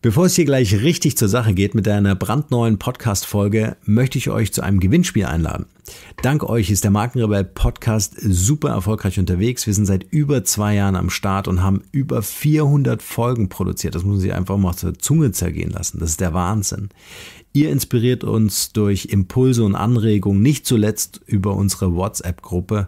Bevor es hier gleich richtig zur Sache geht mit einer brandneuen Podcast-Folge, möchte ich euch zu einem Gewinnspiel einladen. Dank euch ist der Markenrebell Podcast super erfolgreich unterwegs. Wir sind seit über zwei Jahren am Start und haben über 400 Folgen produziert. Das muss man sich einfach mal zur Zunge zergehen lassen. Das ist der Wahnsinn. Ihr inspiriert uns durch Impulse und Anregungen, nicht zuletzt über unsere WhatsApp-Gruppe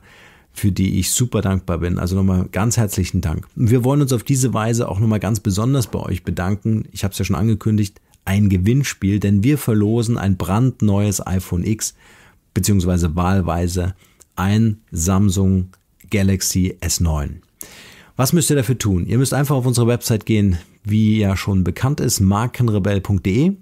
für die ich super dankbar bin. Also nochmal ganz herzlichen Dank. wir wollen uns auf diese Weise auch nochmal ganz besonders bei euch bedanken. Ich habe es ja schon angekündigt, ein Gewinnspiel, denn wir verlosen ein brandneues iPhone X beziehungsweise wahlweise ein Samsung Galaxy S9. Was müsst ihr dafür tun? Ihr müsst einfach auf unsere Website gehen, wie ja schon bekannt ist, markenrebell.de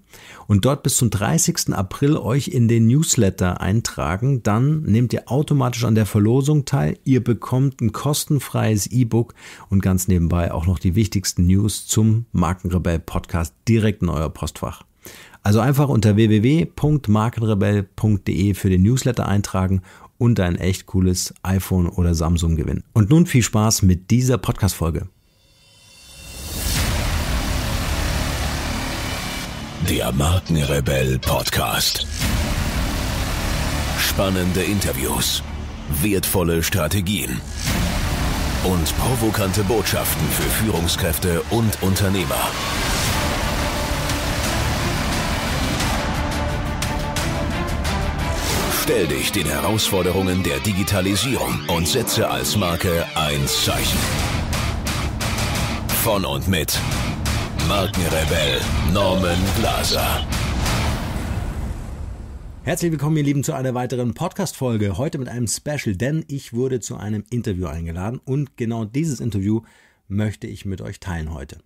und dort bis zum 30. April euch in den Newsletter eintragen. Dann nehmt ihr automatisch an der Verlosung teil. Ihr bekommt ein kostenfreies E-Book und ganz nebenbei auch noch die wichtigsten News zum Markenrebell Podcast direkt in euer Postfach. Also einfach unter www.markenrebell.de für den Newsletter eintragen und ein echt cooles iPhone oder Samsung gewinnen. Und nun viel Spaß mit dieser Podcast-Folge. Der Markenrebell Podcast. Spannende Interviews, wertvolle Strategien und provokante Botschaften für Führungskräfte und Unternehmer. Stell dich den Herausforderungen der Digitalisierung und setze als Marke ein Zeichen. Von und mit Markenrebell Norman Glaser. Herzlich willkommen, ihr Lieben, zu einer weiteren Podcast-Folge. Heute mit einem Special, denn ich wurde zu einem Interview eingeladen und genau dieses Interview möchte ich mit euch teilen heute.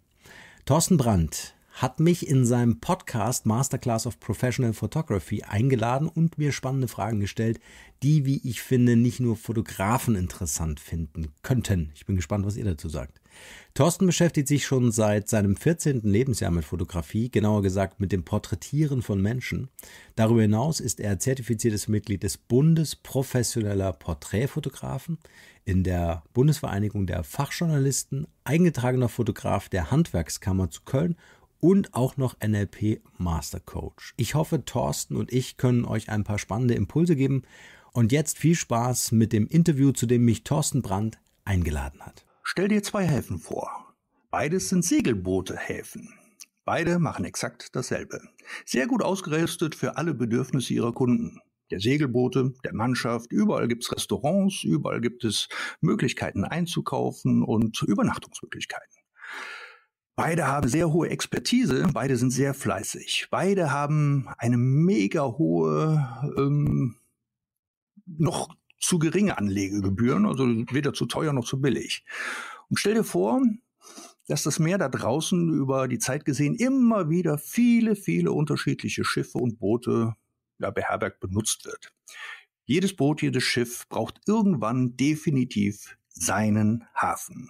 Thorsten Brandt hat mich in seinem Podcast Masterclass of Professional Photography eingeladen und mir spannende Fragen gestellt, die, wie ich finde, nicht nur Fotografen interessant finden könnten. Ich bin gespannt, was ihr dazu sagt. Thorsten beschäftigt sich schon seit seinem 14. Lebensjahr mit Fotografie, genauer gesagt mit dem Porträtieren von Menschen. Darüber hinaus ist er zertifiziertes Mitglied des Bundes professioneller Porträtfotografen, in der Bundesvereinigung der Fachjournalisten, eingetragener Fotograf der Handwerkskammer zu Köln und auch noch NLP Master Coach. Ich hoffe, Thorsten und ich können euch ein paar spannende Impulse geben. Und jetzt viel Spaß mit dem Interview, zu dem mich Thorsten Brandt eingeladen hat. Stell dir zwei Häfen vor. Beides sind Segelboote-Häfen. Beide machen exakt dasselbe. Sehr gut ausgerüstet für alle Bedürfnisse ihrer Kunden. Der Segelboote, der Mannschaft, überall gibt es Restaurants, überall gibt es Möglichkeiten einzukaufen und Übernachtungsmöglichkeiten. Beide haben sehr hohe Expertise, beide sind sehr fleißig, beide haben eine mega hohe, ähm, noch zu geringe Anlegegebühren, also weder zu teuer noch zu billig. Und stell dir vor, dass das Meer da draußen über die Zeit gesehen immer wieder viele, viele unterschiedliche Schiffe und Boote ja, beherbergt benutzt wird. Jedes Boot, jedes Schiff braucht irgendwann definitiv seinen Hafen.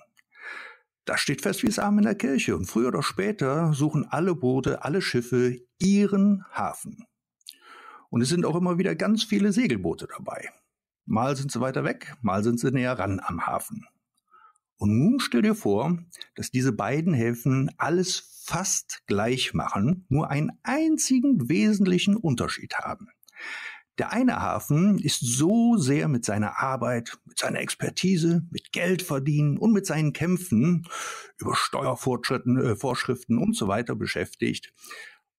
Das steht fest wie es Samen in der Kirche und früher oder später suchen alle Boote, alle Schiffe ihren Hafen. Und es sind auch immer wieder ganz viele Segelboote dabei. Mal sind sie weiter weg, mal sind sie näher ran am Hafen. Und nun stell dir vor, dass diese beiden Häfen alles fast gleich machen, nur einen einzigen wesentlichen Unterschied haben. Der eine Hafen ist so sehr mit seiner Arbeit, mit seiner Expertise, mit Geldverdienen und mit seinen Kämpfen über Steuervorschriften äh, Vorschriften und so weiter beschäftigt,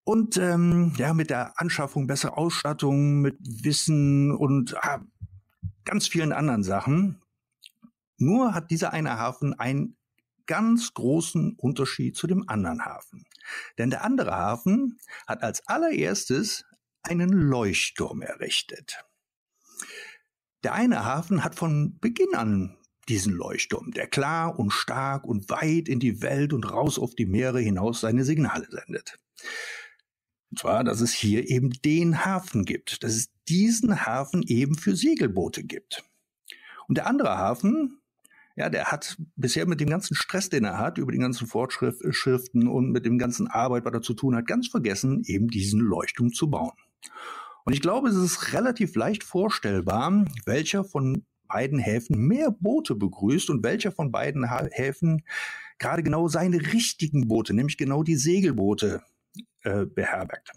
und ähm, ja, mit der Anschaffung besserer Ausstattung, mit Wissen und ah, ganz vielen anderen Sachen. Nur hat dieser eine Hafen einen ganz großen Unterschied zu dem anderen Hafen. Denn der andere Hafen hat als allererstes einen Leuchtturm errichtet. Der eine Hafen hat von Beginn an diesen Leuchtturm, der klar und stark und weit in die Welt und raus auf die Meere hinaus seine Signale sendet. Und zwar, dass es hier eben den Hafen gibt, dass es diesen Hafen eben für Segelboote gibt. Und der andere Hafen, ja, der hat bisher mit dem ganzen Stress, den er hat, über die ganzen Fortschriften und mit dem ganzen Arbeit, was er zu tun hat, ganz vergessen, eben diesen Leuchtturm zu bauen. Und ich glaube, es ist relativ leicht vorstellbar, welcher von beiden Häfen mehr Boote begrüßt und welcher von beiden Häfen gerade genau seine richtigen Boote, nämlich genau die Segelboote, äh, beherbergt.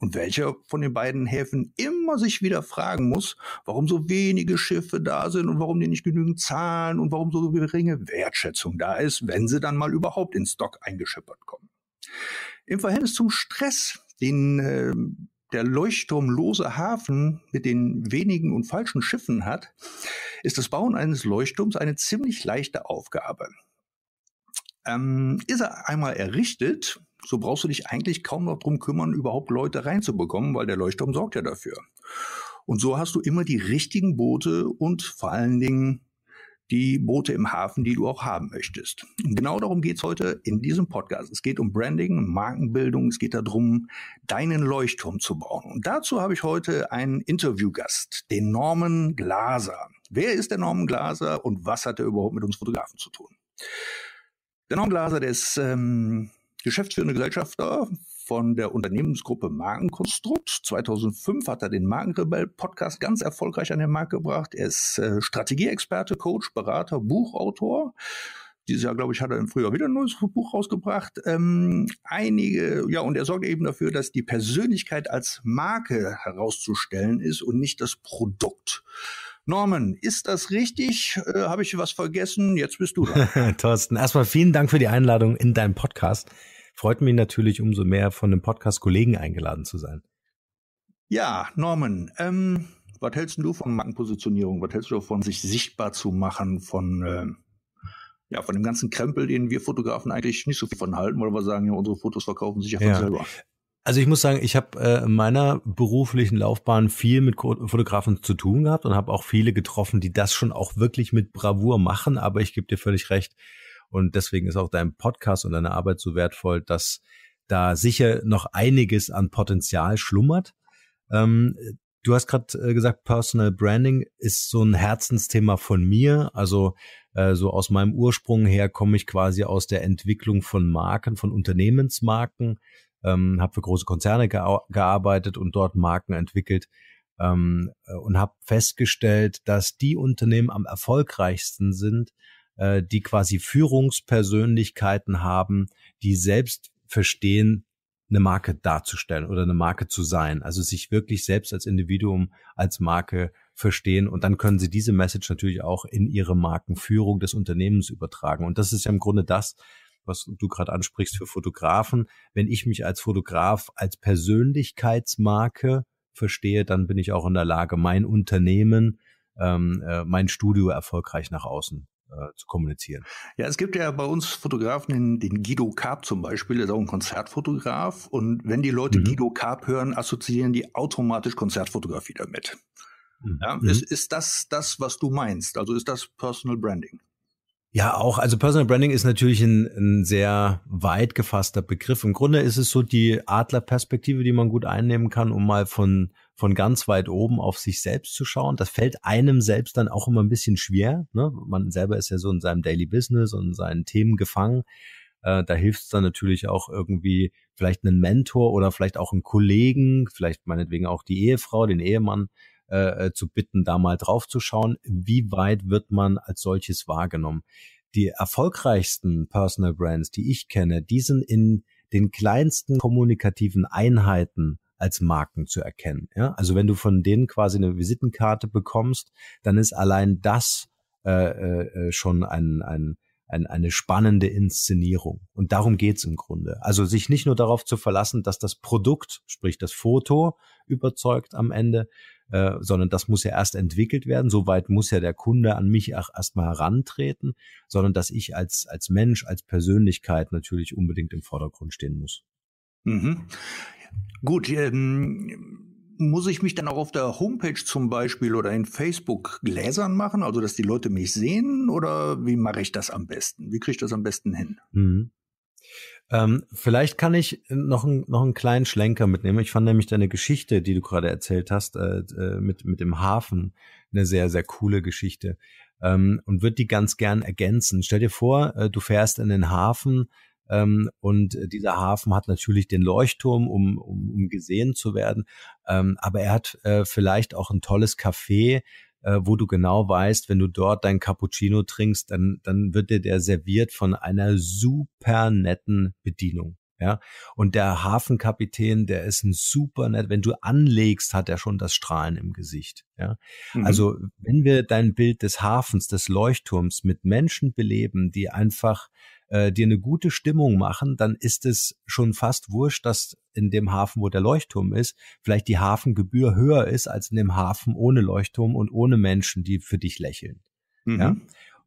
Und welcher von den beiden Häfen immer sich wieder fragen muss, warum so wenige Schiffe da sind und warum die nicht genügend zahlen und warum so geringe Wertschätzung da ist, wenn sie dann mal überhaupt in Stock eingeschippert kommen. Im Verhältnis zum Stress, den äh, der leuchtturmlose Hafen mit den wenigen und falschen Schiffen hat, ist das Bauen eines Leuchtturms eine ziemlich leichte Aufgabe. Ähm, ist er einmal errichtet, so brauchst du dich eigentlich kaum noch drum kümmern, überhaupt Leute reinzubekommen, weil der Leuchtturm sorgt ja dafür. Und so hast du immer die richtigen Boote und vor allen Dingen die Boote im Hafen, die du auch haben möchtest. Und genau darum geht's heute in diesem Podcast. Es geht um Branding, Markenbildung, es geht darum, deinen Leuchtturm zu bauen. Und dazu habe ich heute einen Interviewgast, den Norman Glaser. Wer ist der Norman Glaser und was hat er überhaupt mit uns Fotografen zu tun? Der Norman Glaser, der ist ähm, geschäftsführende Gesellschafter von der Unternehmensgruppe Markenkonstrukt. 2005 hat er den Markenrebell-Podcast ganz erfolgreich an den Markt gebracht. Er ist äh, Strategieexperte, Coach, Berater, Buchautor. Dieses Jahr, glaube ich, hat er im Frühjahr wieder ein neues Buch rausgebracht. Ähm, einige, ja, und er sorgt eben dafür, dass die Persönlichkeit als Marke herauszustellen ist und nicht das Produkt. Norman, ist das richtig? Äh, Habe ich was vergessen? Jetzt bist du da. Thorsten, erstmal vielen Dank für die Einladung in deinen Podcast. Freut mich natürlich umso mehr, von einem Podcast-Kollegen eingeladen zu sein. Ja, Norman, ähm, was hältst du von Markenpositionierung? Was hältst du davon, sich sichtbar zu machen, von, äh, ja, von dem ganzen Krempel, den wir Fotografen eigentlich nicht so viel von halten, weil wir sagen, ja, unsere Fotos verkaufen sich ja von ja. selber. Also ich muss sagen, ich habe äh, in meiner beruflichen Laufbahn viel mit Fotografen zu tun gehabt und habe auch viele getroffen, die das schon auch wirklich mit Bravour machen. Aber ich gebe dir völlig recht, und deswegen ist auch dein Podcast und deine Arbeit so wertvoll, dass da sicher noch einiges an Potenzial schlummert. Ähm, du hast gerade äh, gesagt, Personal Branding ist so ein Herzensthema von mir. Also äh, so aus meinem Ursprung her komme ich quasi aus der Entwicklung von Marken, von Unternehmensmarken, ähm, habe für große Konzerne gea gearbeitet und dort Marken entwickelt ähm, äh, und habe festgestellt, dass die Unternehmen am erfolgreichsten sind, äh, die quasi Führungspersönlichkeiten haben, die selbst verstehen, eine Marke darzustellen oder eine Marke zu sein. Also sich wirklich selbst als Individuum, als Marke verstehen. Und dann können sie diese Message natürlich auch in ihre Markenführung des Unternehmens übertragen. Und das ist ja im Grunde das, was du gerade ansprichst für Fotografen. Wenn ich mich als Fotograf, als Persönlichkeitsmarke verstehe, dann bin ich auch in der Lage, mein Unternehmen, ähm, äh, mein Studio erfolgreich nach außen äh, zu kommunizieren. Ja, es gibt ja bei uns Fotografen, den, den Guido Karp zum Beispiel, der ist auch ein Konzertfotograf. Und wenn die Leute mhm. Guido Karp hören, assoziieren die automatisch Konzertfotografie damit. Mhm. Ja, mhm. ist, ist das das, was du meinst? Also ist das Personal Branding? Ja, auch. Also Personal Branding ist natürlich ein, ein sehr weit gefasster Begriff. Im Grunde ist es so die Adlerperspektive, die man gut einnehmen kann, um mal von von ganz weit oben auf sich selbst zu schauen. Das fällt einem selbst dann auch immer ein bisschen schwer. Ne? Man selber ist ja so in seinem Daily Business und seinen Themen gefangen. Äh, da hilft es dann natürlich auch irgendwie vielleicht einen Mentor oder vielleicht auch einen Kollegen, vielleicht meinetwegen auch die Ehefrau, den Ehemann äh, äh, zu bitten, da mal drauf zu schauen, wie weit wird man als solches wahrgenommen. Die erfolgreichsten Personal Brands, die ich kenne, die sind in den kleinsten kommunikativen Einheiten als Marken zu erkennen. Ja? Also wenn du von denen quasi eine Visitenkarte bekommst, dann ist allein das äh, äh, äh, schon ein, ein, ein, eine spannende Inszenierung. Und darum geht's im Grunde. Also sich nicht nur darauf zu verlassen, dass das Produkt, sprich das Foto, überzeugt am Ende, äh, sondern das muss ja erst entwickelt werden. Soweit muss ja der Kunde an mich auch erstmal herantreten, sondern dass ich als, als Mensch, als Persönlichkeit natürlich unbedingt im Vordergrund stehen muss. Mhm. Gut, ähm, muss ich mich dann auch auf der Homepage zum Beispiel oder in Facebook gläsern machen, also dass die Leute mich sehen? Oder wie mache ich das am besten? Wie kriege ich das am besten hin? Mhm. Ähm, vielleicht kann ich noch, ein, noch einen kleinen Schlenker mitnehmen. Ich fand nämlich deine Geschichte, die du gerade erzählt hast, äh, äh, mit, mit dem Hafen, eine sehr, sehr coole Geschichte ähm, und würde die ganz gern ergänzen. Stell dir vor, äh, du fährst in den Hafen ähm, und dieser Hafen hat natürlich den Leuchtturm, um, um, um gesehen zu werden. Ähm, aber er hat äh, vielleicht auch ein tolles Café, äh, wo du genau weißt, wenn du dort dein Cappuccino trinkst, dann, dann wird dir der serviert von einer super netten Bedienung. Ja, und der Hafenkapitän, der ist ein super nett. Wenn du anlegst, hat er schon das Strahlen im Gesicht. Ja, mhm. also wenn wir dein Bild des Hafens, des Leuchtturms mit Menschen beleben, die einfach äh, dir eine gute Stimmung machen, dann ist es schon fast wurscht, dass in dem Hafen, wo der Leuchtturm ist, vielleicht die Hafengebühr höher ist als in dem Hafen ohne Leuchtturm und ohne Menschen, die für dich lächeln. Mhm. Ja?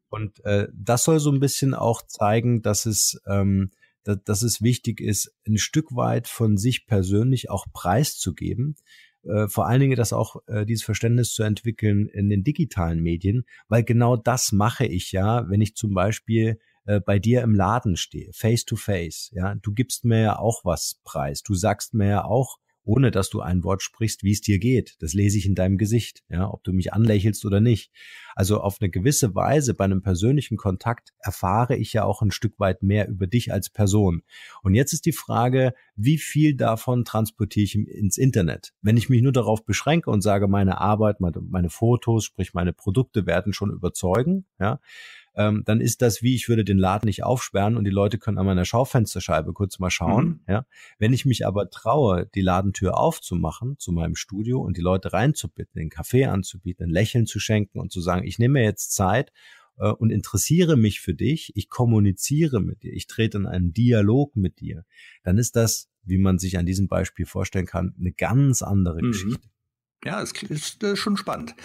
Und äh, das soll so ein bisschen auch zeigen, dass es ähm, dass, dass es wichtig ist, ein Stück weit von sich persönlich auch preiszugeben. Äh, vor allen Dingen, dass auch äh, dieses Verständnis zu entwickeln in den digitalen Medien, weil genau das mache ich ja, wenn ich zum Beispiel äh, bei dir im Laden stehe, face to face, ja, du gibst mir ja auch was preis. Du sagst mir ja auch, ohne dass du ein Wort sprichst, wie es dir geht. Das lese ich in deinem Gesicht, ja, ob du mich anlächelst oder nicht. Also auf eine gewisse Weise bei einem persönlichen Kontakt erfahre ich ja auch ein Stück weit mehr über dich als Person. Und jetzt ist die Frage, wie viel davon transportiere ich ins Internet? Wenn ich mich nur darauf beschränke und sage, meine Arbeit, meine, meine Fotos, sprich meine Produkte werden schon überzeugen, ja, ähm, dann ist das wie, ich würde den Laden nicht aufsperren und die Leute können an meiner Schaufensterscheibe kurz mal schauen. Mhm. Ja. Wenn ich mich aber traue, die Ladentür aufzumachen zu meinem Studio und die Leute reinzubitten, den Kaffee anzubieten, ein Lächeln zu schenken und zu sagen, ich nehme mir jetzt Zeit äh, und interessiere mich für dich, ich kommuniziere mit dir, ich trete in einen Dialog mit dir, dann ist das, wie man sich an diesem Beispiel vorstellen kann, eine ganz andere mhm. Geschichte. Ja, es ist äh, schon spannend.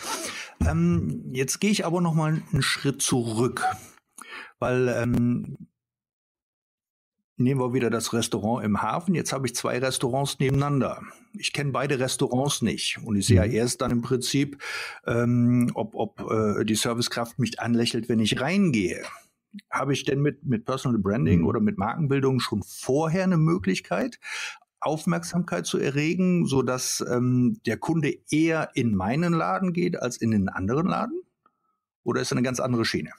Ähm, jetzt gehe ich aber noch mal einen Schritt zurück, weil ähm, nehmen wir wieder das Restaurant im Hafen. Jetzt habe ich zwei Restaurants nebeneinander. Ich kenne beide Restaurants nicht und ich sehe ja mhm. erst dann im Prinzip, ähm, ob, ob äh, die Servicekraft mich anlächelt, wenn ich reingehe. Habe ich denn mit, mit Personal Branding mhm. oder mit Markenbildung schon vorher eine Möglichkeit, Aufmerksamkeit zu erregen, so dass ähm, der Kunde eher in meinen Laden geht als in den anderen Laden? Oder ist das eine ganz andere Schiene?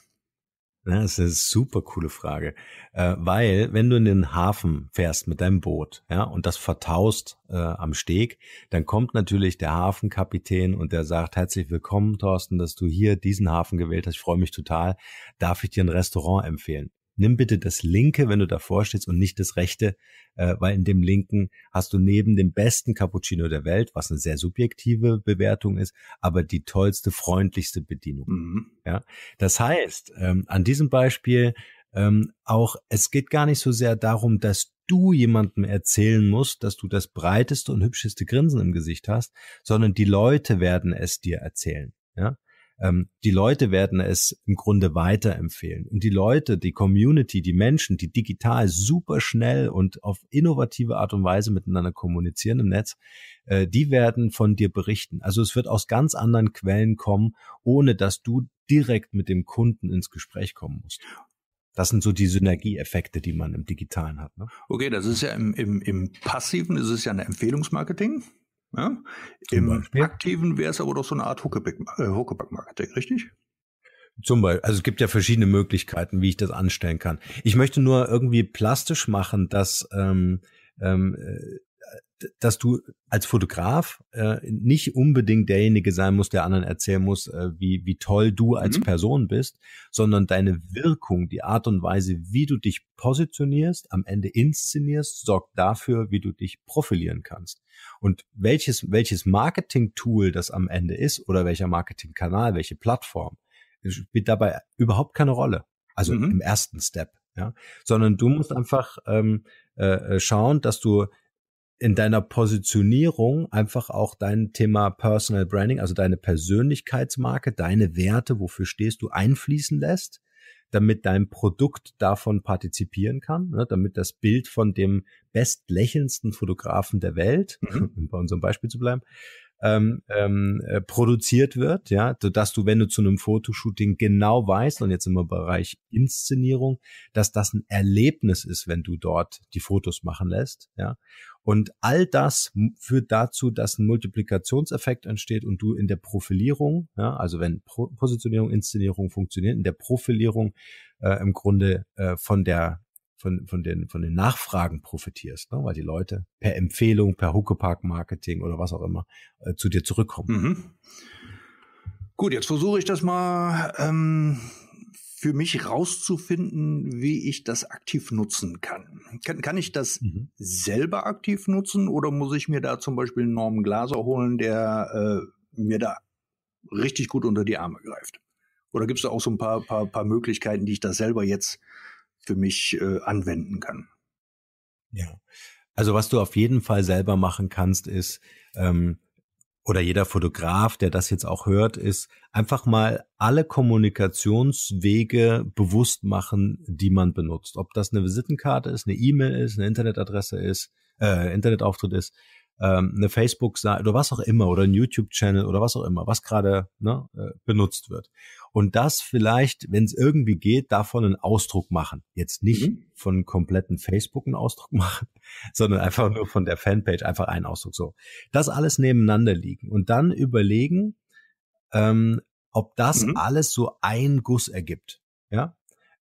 das ist eine super coole Frage, äh, weil wenn du in den Hafen fährst mit deinem Boot, ja, und das vertaust äh, am Steg, dann kommt natürlich der Hafenkapitän und der sagt: Herzlich willkommen, Thorsten, dass du hier diesen Hafen gewählt hast. Ich freue mich total. Darf ich dir ein Restaurant empfehlen? nimm bitte das linke, wenn du davor stehst und nicht das rechte, äh, weil in dem linken hast du neben dem besten Cappuccino der Welt, was eine sehr subjektive Bewertung ist, aber die tollste, freundlichste Bedienung. Mhm. Ja, das heißt, ähm, an diesem Beispiel ähm, auch, es geht gar nicht so sehr darum, dass du jemandem erzählen musst, dass du das breiteste und hübscheste Grinsen im Gesicht hast, sondern die Leute werden es dir erzählen. Ja? Ähm, die Leute werden es im Grunde weiterempfehlen. Und die Leute, die Community, die Menschen, die digital super schnell und auf innovative Art und Weise miteinander kommunizieren im Netz, äh, die werden von dir berichten. Also es wird aus ganz anderen Quellen kommen, ohne dass du direkt mit dem Kunden ins Gespräch kommen musst. Das sind so die Synergieeffekte, die man im Digitalen hat. Ne? Okay, das ist ja im, im, im Passiven, das ist ja ein Empfehlungsmarketing. Ja? Im Beispiel. aktiven wäre es aber doch so eine Art äh, Huckeback-Marketing, richtig? Zum Beispiel, also es gibt ja verschiedene Möglichkeiten, wie ich das anstellen kann. Ich möchte nur irgendwie plastisch machen, dass ähm, ähm, äh, dass du als Fotograf äh, nicht unbedingt derjenige sein musst, der anderen erzählen muss, äh, wie, wie toll du als mhm. Person bist, sondern deine Wirkung, die Art und Weise, wie du dich positionierst, am Ende inszenierst, sorgt dafür, wie du dich profilieren kannst. Und welches, welches Marketing-Tool das am Ende ist oder welcher Marketing-Kanal, welche Plattform, äh, spielt dabei überhaupt keine Rolle. Also mhm. im ersten Step. Ja, sondern du musst einfach ähm, äh, äh schauen, dass du in deiner Positionierung einfach auch dein Thema Personal Branding, also deine Persönlichkeitsmarke, deine Werte, wofür stehst du, einfließen lässt, damit dein Produkt davon partizipieren kann, ne, damit das Bild von dem bestlächelndsten Fotografen der Welt, mhm. um bei unserem Beispiel zu bleiben, ähm, ähm, äh, produziert wird, ja, dass du, wenn du zu einem Fotoshooting genau weißt, und jetzt im Bereich Inszenierung, dass das ein Erlebnis ist, wenn du dort die Fotos machen lässt, ja. Und all das führt dazu, dass ein Multiplikationseffekt entsteht und du in der Profilierung, ja, also wenn Positionierung, Inszenierung funktioniert, in der Profilierung äh, im Grunde äh, von der von, von, den, von den Nachfragen profitierst, ne? weil die Leute per Empfehlung, per Huckepark-Marketing oder was auch immer äh, zu dir zurückkommen. Mhm. Gut, jetzt versuche ich das mal ähm, für mich rauszufinden, wie ich das aktiv nutzen kann. Kann, kann ich das mhm. selber aktiv nutzen oder muss ich mir da zum Beispiel einen Norman Glaser holen, der äh, mir da richtig gut unter die Arme greift? Oder gibt es da auch so ein paar, paar, paar Möglichkeiten, die ich da selber jetzt für mich äh, anwenden kann. Ja. Also was du auf jeden Fall selber machen kannst, ist, ähm, oder jeder Fotograf, der das jetzt auch hört, ist einfach mal alle Kommunikationswege bewusst machen, die man benutzt. Ob das eine Visitenkarte ist, eine E-Mail ist, eine Internetadresse ist, äh, Internetauftritt ist, ähm, eine Facebook-Seite oder was auch immer oder ein YouTube-Channel oder was auch immer, was gerade ne, äh, benutzt wird. Und das vielleicht, wenn es irgendwie geht, davon einen Ausdruck machen. Jetzt nicht mhm. von kompletten Facebook einen Ausdruck machen, sondern einfach nur von der Fanpage einfach einen Ausdruck. So, das alles nebeneinander liegen und dann überlegen, ähm, ob das mhm. alles so ein Guss ergibt. Ja,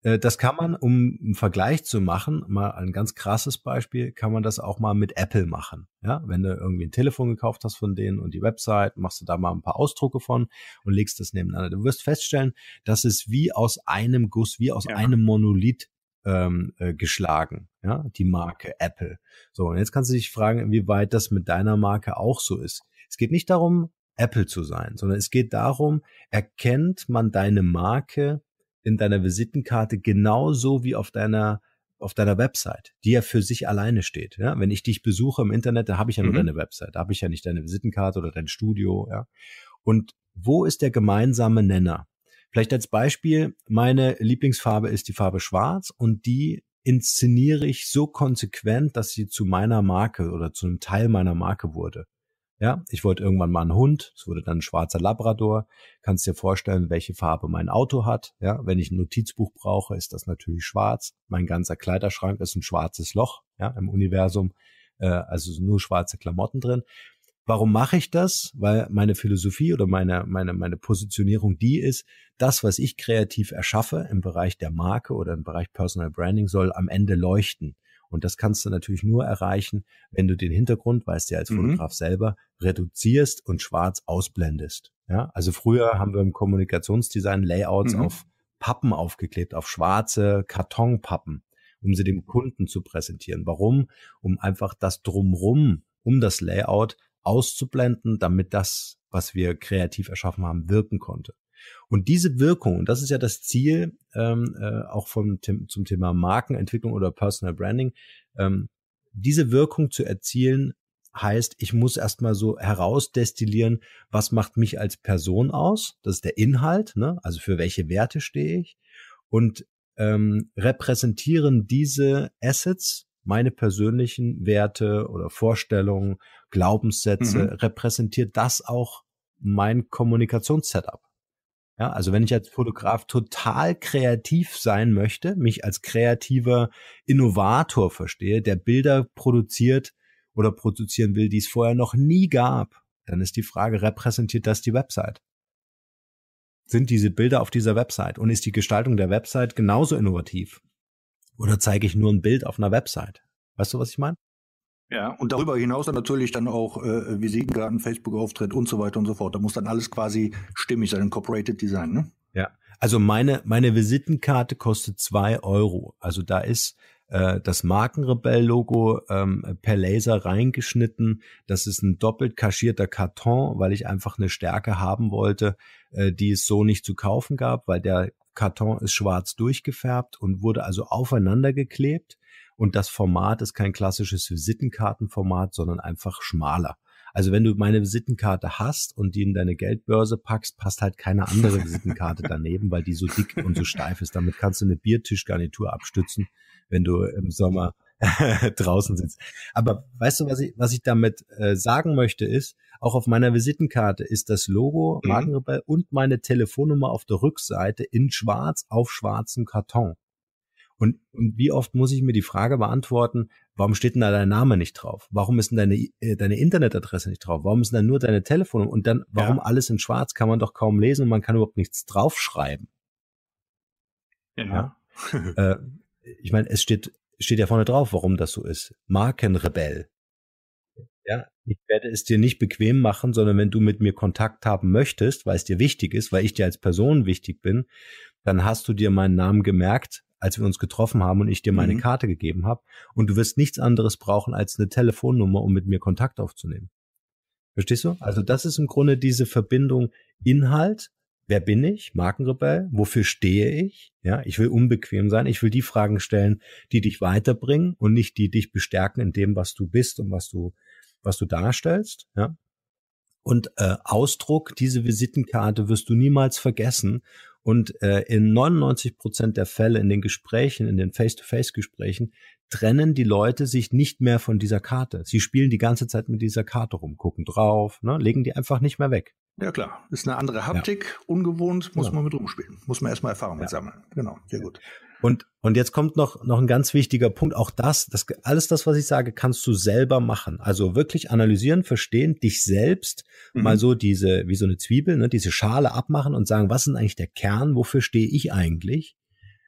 äh, das kann man, um einen Vergleich zu machen, mal ein ganz krasses Beispiel, kann man das auch mal mit Apple machen. Ja, wenn du irgendwie ein Telefon gekauft hast von denen und die Website, machst du da mal ein paar Ausdrucke von und legst das nebeneinander. Du wirst feststellen, dass es wie aus einem Guss, wie aus ja. einem Monolith ähm, äh, geschlagen, ja, die Marke Apple. So, und jetzt kannst du dich fragen, inwieweit das mit deiner Marke auch so ist. Es geht nicht darum, Apple zu sein, sondern es geht darum, erkennt man deine Marke in deiner Visitenkarte genauso wie auf deiner auf deiner Website, die ja für sich alleine steht. Ja? Wenn ich dich besuche im Internet, da habe ich ja nur mhm. deine Website, da habe ich ja nicht deine Visitenkarte oder dein Studio. Ja? Und wo ist der gemeinsame Nenner? Vielleicht als Beispiel, meine Lieblingsfarbe ist die Farbe Schwarz und die inszeniere ich so konsequent, dass sie zu meiner Marke oder zu einem Teil meiner Marke wurde. Ja, ich wollte irgendwann mal einen Hund. Es wurde dann ein schwarzer Labrador. Kannst dir vorstellen, welche Farbe mein Auto hat. Ja, wenn ich ein Notizbuch brauche, ist das natürlich schwarz. Mein ganzer Kleiderschrank ist ein schwarzes Loch. Ja, im Universum. Äh, also nur schwarze Klamotten drin. Warum mache ich das? Weil meine Philosophie oder meine, meine, meine Positionierung die ist, das, was ich kreativ erschaffe im Bereich der Marke oder im Bereich Personal Branding soll am Ende leuchten. Und das kannst du natürlich nur erreichen, wenn du den Hintergrund, weißt du ja als mhm. Fotograf mhm. selber, reduzierst und schwarz ausblendest. Ja, also früher haben wir im Kommunikationsdesign Layouts mhm. auf Pappen aufgeklebt, auf schwarze Kartonpappen, um sie dem Kunden zu präsentieren. Warum? Um einfach das Drumrum um das Layout auszublenden, damit das, was wir kreativ erschaffen haben, wirken konnte. Und diese Wirkung, und das ist ja das Ziel ähm, äh, auch vom, zum Thema Markenentwicklung oder Personal Branding, ähm, diese Wirkung zu erzielen, heißt, ich muss erstmal so herausdestillieren, was macht mich als Person aus? Das ist der Inhalt, ne? also für welche Werte stehe ich? Und ähm, repräsentieren diese Assets meine persönlichen Werte oder Vorstellungen, Glaubenssätze, mhm. repräsentiert das auch mein Kommunikationssetup? Ja, also wenn ich als Fotograf total kreativ sein möchte, mich als kreativer Innovator verstehe, der Bilder produziert oder produzieren will, die es vorher noch nie gab, dann ist die Frage, repräsentiert das die Website? Sind diese Bilder auf dieser Website und ist die Gestaltung der Website genauso innovativ? Oder zeige ich nur ein Bild auf einer Website? Weißt du, was ich meine? Ja, und darüber hinaus dann natürlich dann auch äh, Visitenkarten, Facebook-Auftritt und so weiter und so fort. Da muss dann alles quasi stimmig sein, Incorporated Design, ne? Ja, also meine, meine Visitenkarte kostet zwei Euro. Also da ist äh, das Markenrebell-Logo ähm, per Laser reingeschnitten. Das ist ein doppelt kaschierter Karton, weil ich einfach eine Stärke haben wollte, äh, die es so nicht zu kaufen gab, weil der Karton ist schwarz durchgefärbt und wurde also aufeinander geklebt und das Format ist kein klassisches Visitenkartenformat, sondern einfach schmaler. Also wenn du meine Visitenkarte hast und die in deine Geldbörse packst, passt halt keine andere Visitenkarte daneben, weil die so dick und so steif ist. Damit kannst du eine Biertischgarnitur abstützen, wenn du im Sommer draußen sitzt. Aber weißt du, was ich, was ich damit äh, sagen möchte, ist, auch auf meiner Visitenkarte ist das Logo, mhm. Magenrebell und meine Telefonnummer auf der Rückseite in schwarz auf schwarzem Karton. Und, und wie oft muss ich mir die Frage beantworten, warum steht denn da dein Name nicht drauf? Warum ist denn deine, äh, deine Internetadresse nicht drauf? Warum ist denn da nur deine Telefonnummer? Und dann, warum ja. alles in schwarz kann man doch kaum lesen und man kann überhaupt nichts draufschreiben. Genau. Ja. äh, ich meine, es steht, steht ja vorne drauf, warum das so ist. Markenrebell. Ja, ich werde es dir nicht bequem machen, sondern wenn du mit mir Kontakt haben möchtest, weil es dir wichtig ist, weil ich dir als Person wichtig bin, dann hast du dir meinen Namen gemerkt als wir uns getroffen haben und ich dir meine mhm. Karte gegeben habe. Und du wirst nichts anderes brauchen als eine Telefonnummer, um mit mir Kontakt aufzunehmen. Verstehst du? Also das ist im Grunde diese Verbindung Inhalt. Wer bin ich? Markenrebell? Wofür stehe ich? Ja, ich will unbequem sein. Ich will die Fragen stellen, die dich weiterbringen und nicht die dich bestärken in dem, was du bist und was du, was du darstellst. Ja, und äh, Ausdruck, diese Visitenkarte wirst du niemals vergessen und äh, in 99 Prozent der Fälle in den Gesprächen, in den Face-to-Face-Gesprächen, trennen die Leute sich nicht mehr von dieser Karte. Sie spielen die ganze Zeit mit dieser Karte rum, gucken drauf, ne, legen die einfach nicht mehr weg. Ja klar, ist eine andere Haptik, ja. ungewohnt, muss ja. man mit rumspielen, muss man erstmal Erfahrung ja. mit sammeln. Genau, sehr gut. Und, und jetzt kommt noch, noch ein ganz wichtiger Punkt. Auch das, das, alles das, was ich sage, kannst du selber machen. Also wirklich analysieren, verstehen, dich selbst mhm. mal so diese, wie so eine Zwiebel, ne, diese Schale abmachen und sagen, was ist eigentlich der Kern? Wofür stehe ich eigentlich?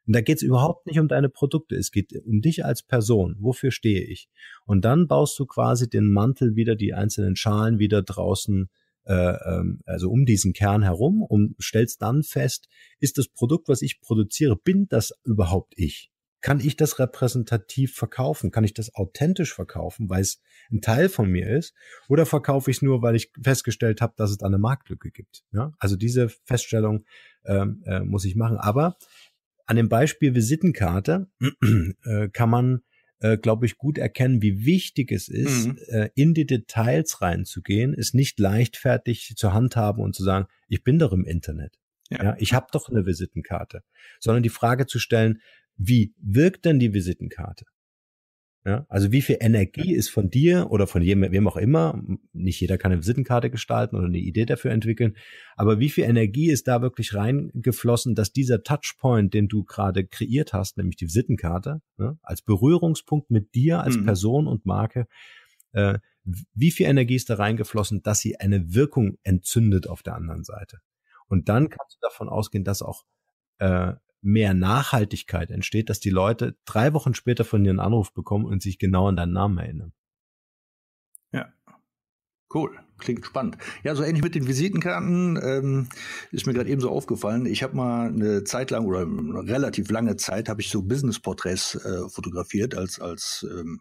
Und da geht's überhaupt nicht um deine Produkte, es geht um dich als Person. Wofür stehe ich? Und dann baust du quasi den Mantel wieder, die einzelnen Schalen wieder draußen äh, ähm, also um diesen Kern herum und stellst dann fest, ist das Produkt, was ich produziere, bin das überhaupt ich? Kann ich das repräsentativ verkaufen? Kann ich das authentisch verkaufen, weil es ein Teil von mir ist? Oder verkaufe ich es nur, weil ich festgestellt habe, dass es da eine Marktlücke gibt? Ja? Also diese Feststellung ähm, äh, muss ich machen. Aber an dem Beispiel Visitenkarte äh, kann man äh, glaube ich, gut erkennen, wie wichtig es ist, mhm. äh, in die Details reinzugehen, ist nicht leichtfertig zu handhaben und zu sagen, ich bin doch im Internet. Ja. ja ich habe doch eine Visitenkarte. Sondern die Frage zu stellen, wie wirkt denn die Visitenkarte? Ja, also wie viel Energie ist von dir oder von jedem, wem auch immer, nicht jeder kann eine Visitenkarte gestalten oder eine Idee dafür entwickeln, aber wie viel Energie ist da wirklich reingeflossen, dass dieser Touchpoint, den du gerade kreiert hast, nämlich die Visitenkarte, ja, ne, als Berührungspunkt mit dir als mhm. Person und Marke, äh, wie viel Energie ist da reingeflossen, dass sie eine Wirkung entzündet auf der anderen Seite? Und dann kannst du davon ausgehen, dass auch äh, mehr Nachhaltigkeit entsteht, dass die Leute drei Wochen später von dir einen Anruf bekommen und sich genau an deinen Namen erinnern. Ja. Cool. Klingt spannend. Ja, so ähnlich mit den Visitenkarten ähm, ist mir gerade eben so aufgefallen. Ich habe mal eine Zeit lang oder relativ lange Zeit habe ich so Business-Porträts äh, fotografiert als als ähm,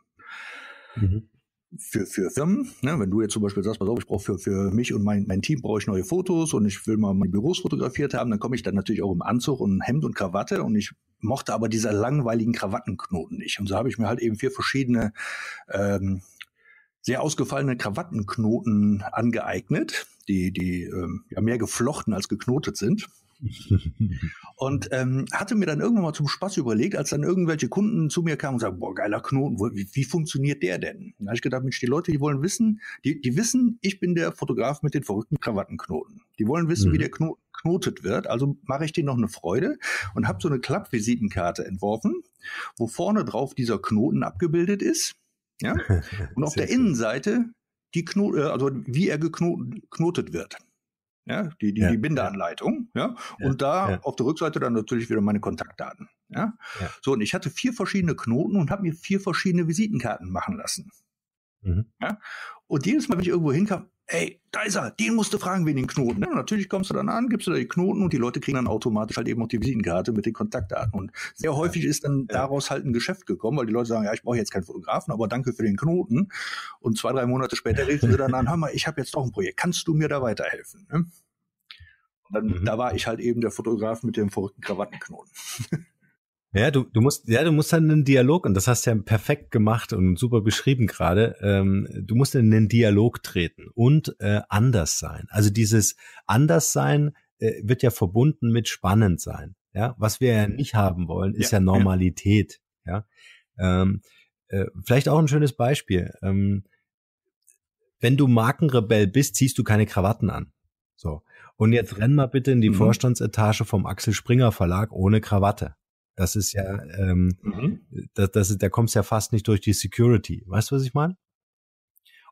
mhm für, für Firmen, ne? wenn du jetzt zum Beispiel sagst, pass auf, ich brauche für, für mich und mein, mein Team brauche ich neue Fotos und ich will mal meine Büros fotografiert haben, dann komme ich dann natürlich auch im Anzug und Hemd und Krawatte und ich mochte aber diese langweiligen Krawattenknoten nicht. Und so habe ich mir halt eben vier verschiedene ähm, sehr ausgefallene Krawattenknoten angeeignet, die, die ähm, ja, mehr geflochten als geknotet sind. und ähm, hatte mir dann irgendwann mal zum Spaß überlegt, als dann irgendwelche Kunden zu mir kamen und sagten, boah, geiler Knoten, wie, wie funktioniert der denn? Da habe ich gedacht, Mensch, die Leute, die wollen wissen, die, die wissen, ich bin der Fotograf mit den verrückten Krawattenknoten. Die wollen wissen, mhm. wie der Knoten knotet wird. Also mache ich denen noch eine Freude und habe so eine Klappvisitenkarte entworfen, wo vorne drauf dieser Knoten abgebildet ist. Ja? Und auf der Innenseite die Knoten, äh, also wie er geknotet wird ja, die, die, ja. die Bindeanleitung, ja, ja. und da ja. auf der Rückseite dann natürlich wieder meine Kontaktdaten, ja. So, und ich hatte vier verschiedene Knoten und habe mir vier verschiedene Visitenkarten machen lassen, Mhm. Ja? Und jedes Mal, wenn ich irgendwo hinkam, ey, da ist er, den musst du fragen wegen den Knoten. Ja, natürlich kommst du dann an, gibst du da die Knoten und die Leute kriegen dann automatisch halt eben auch die Visitenkarte mit den Kontaktdaten. Und sehr häufig ist dann daraus halt ein Geschäft gekommen, weil die Leute sagen, ja, ich brauche jetzt keinen Fotografen, aber danke für den Knoten. Und zwei, drei Monate später reden sie dann an, hör mal, ich habe jetzt doch ein Projekt, kannst du mir da weiterhelfen? Ne? Und dann, mhm. da war ich halt eben der Fotograf mit dem verrückten Krawattenknoten. Ja, du, du musst, ja, du musst dann einen Dialog, und das hast du ja perfekt gemacht und super beschrieben gerade, ähm, du musst in einen Dialog treten und äh, anders sein. Also dieses Anderssein äh, wird ja verbunden mit spannend sein. Ja, was wir ja nicht haben wollen, ist ja, ja Normalität. Ja, ja? Ähm, äh, vielleicht auch ein schönes Beispiel. Ähm, wenn du Markenrebell bist, ziehst du keine Krawatten an. So. Und jetzt renn mal bitte in die mhm. Vorstandsetage vom Axel Springer Verlag ohne Krawatte. Das ist ja, ähm, mhm. das, das, da kommst ja fast nicht durch die Security. Weißt du, was ich meine?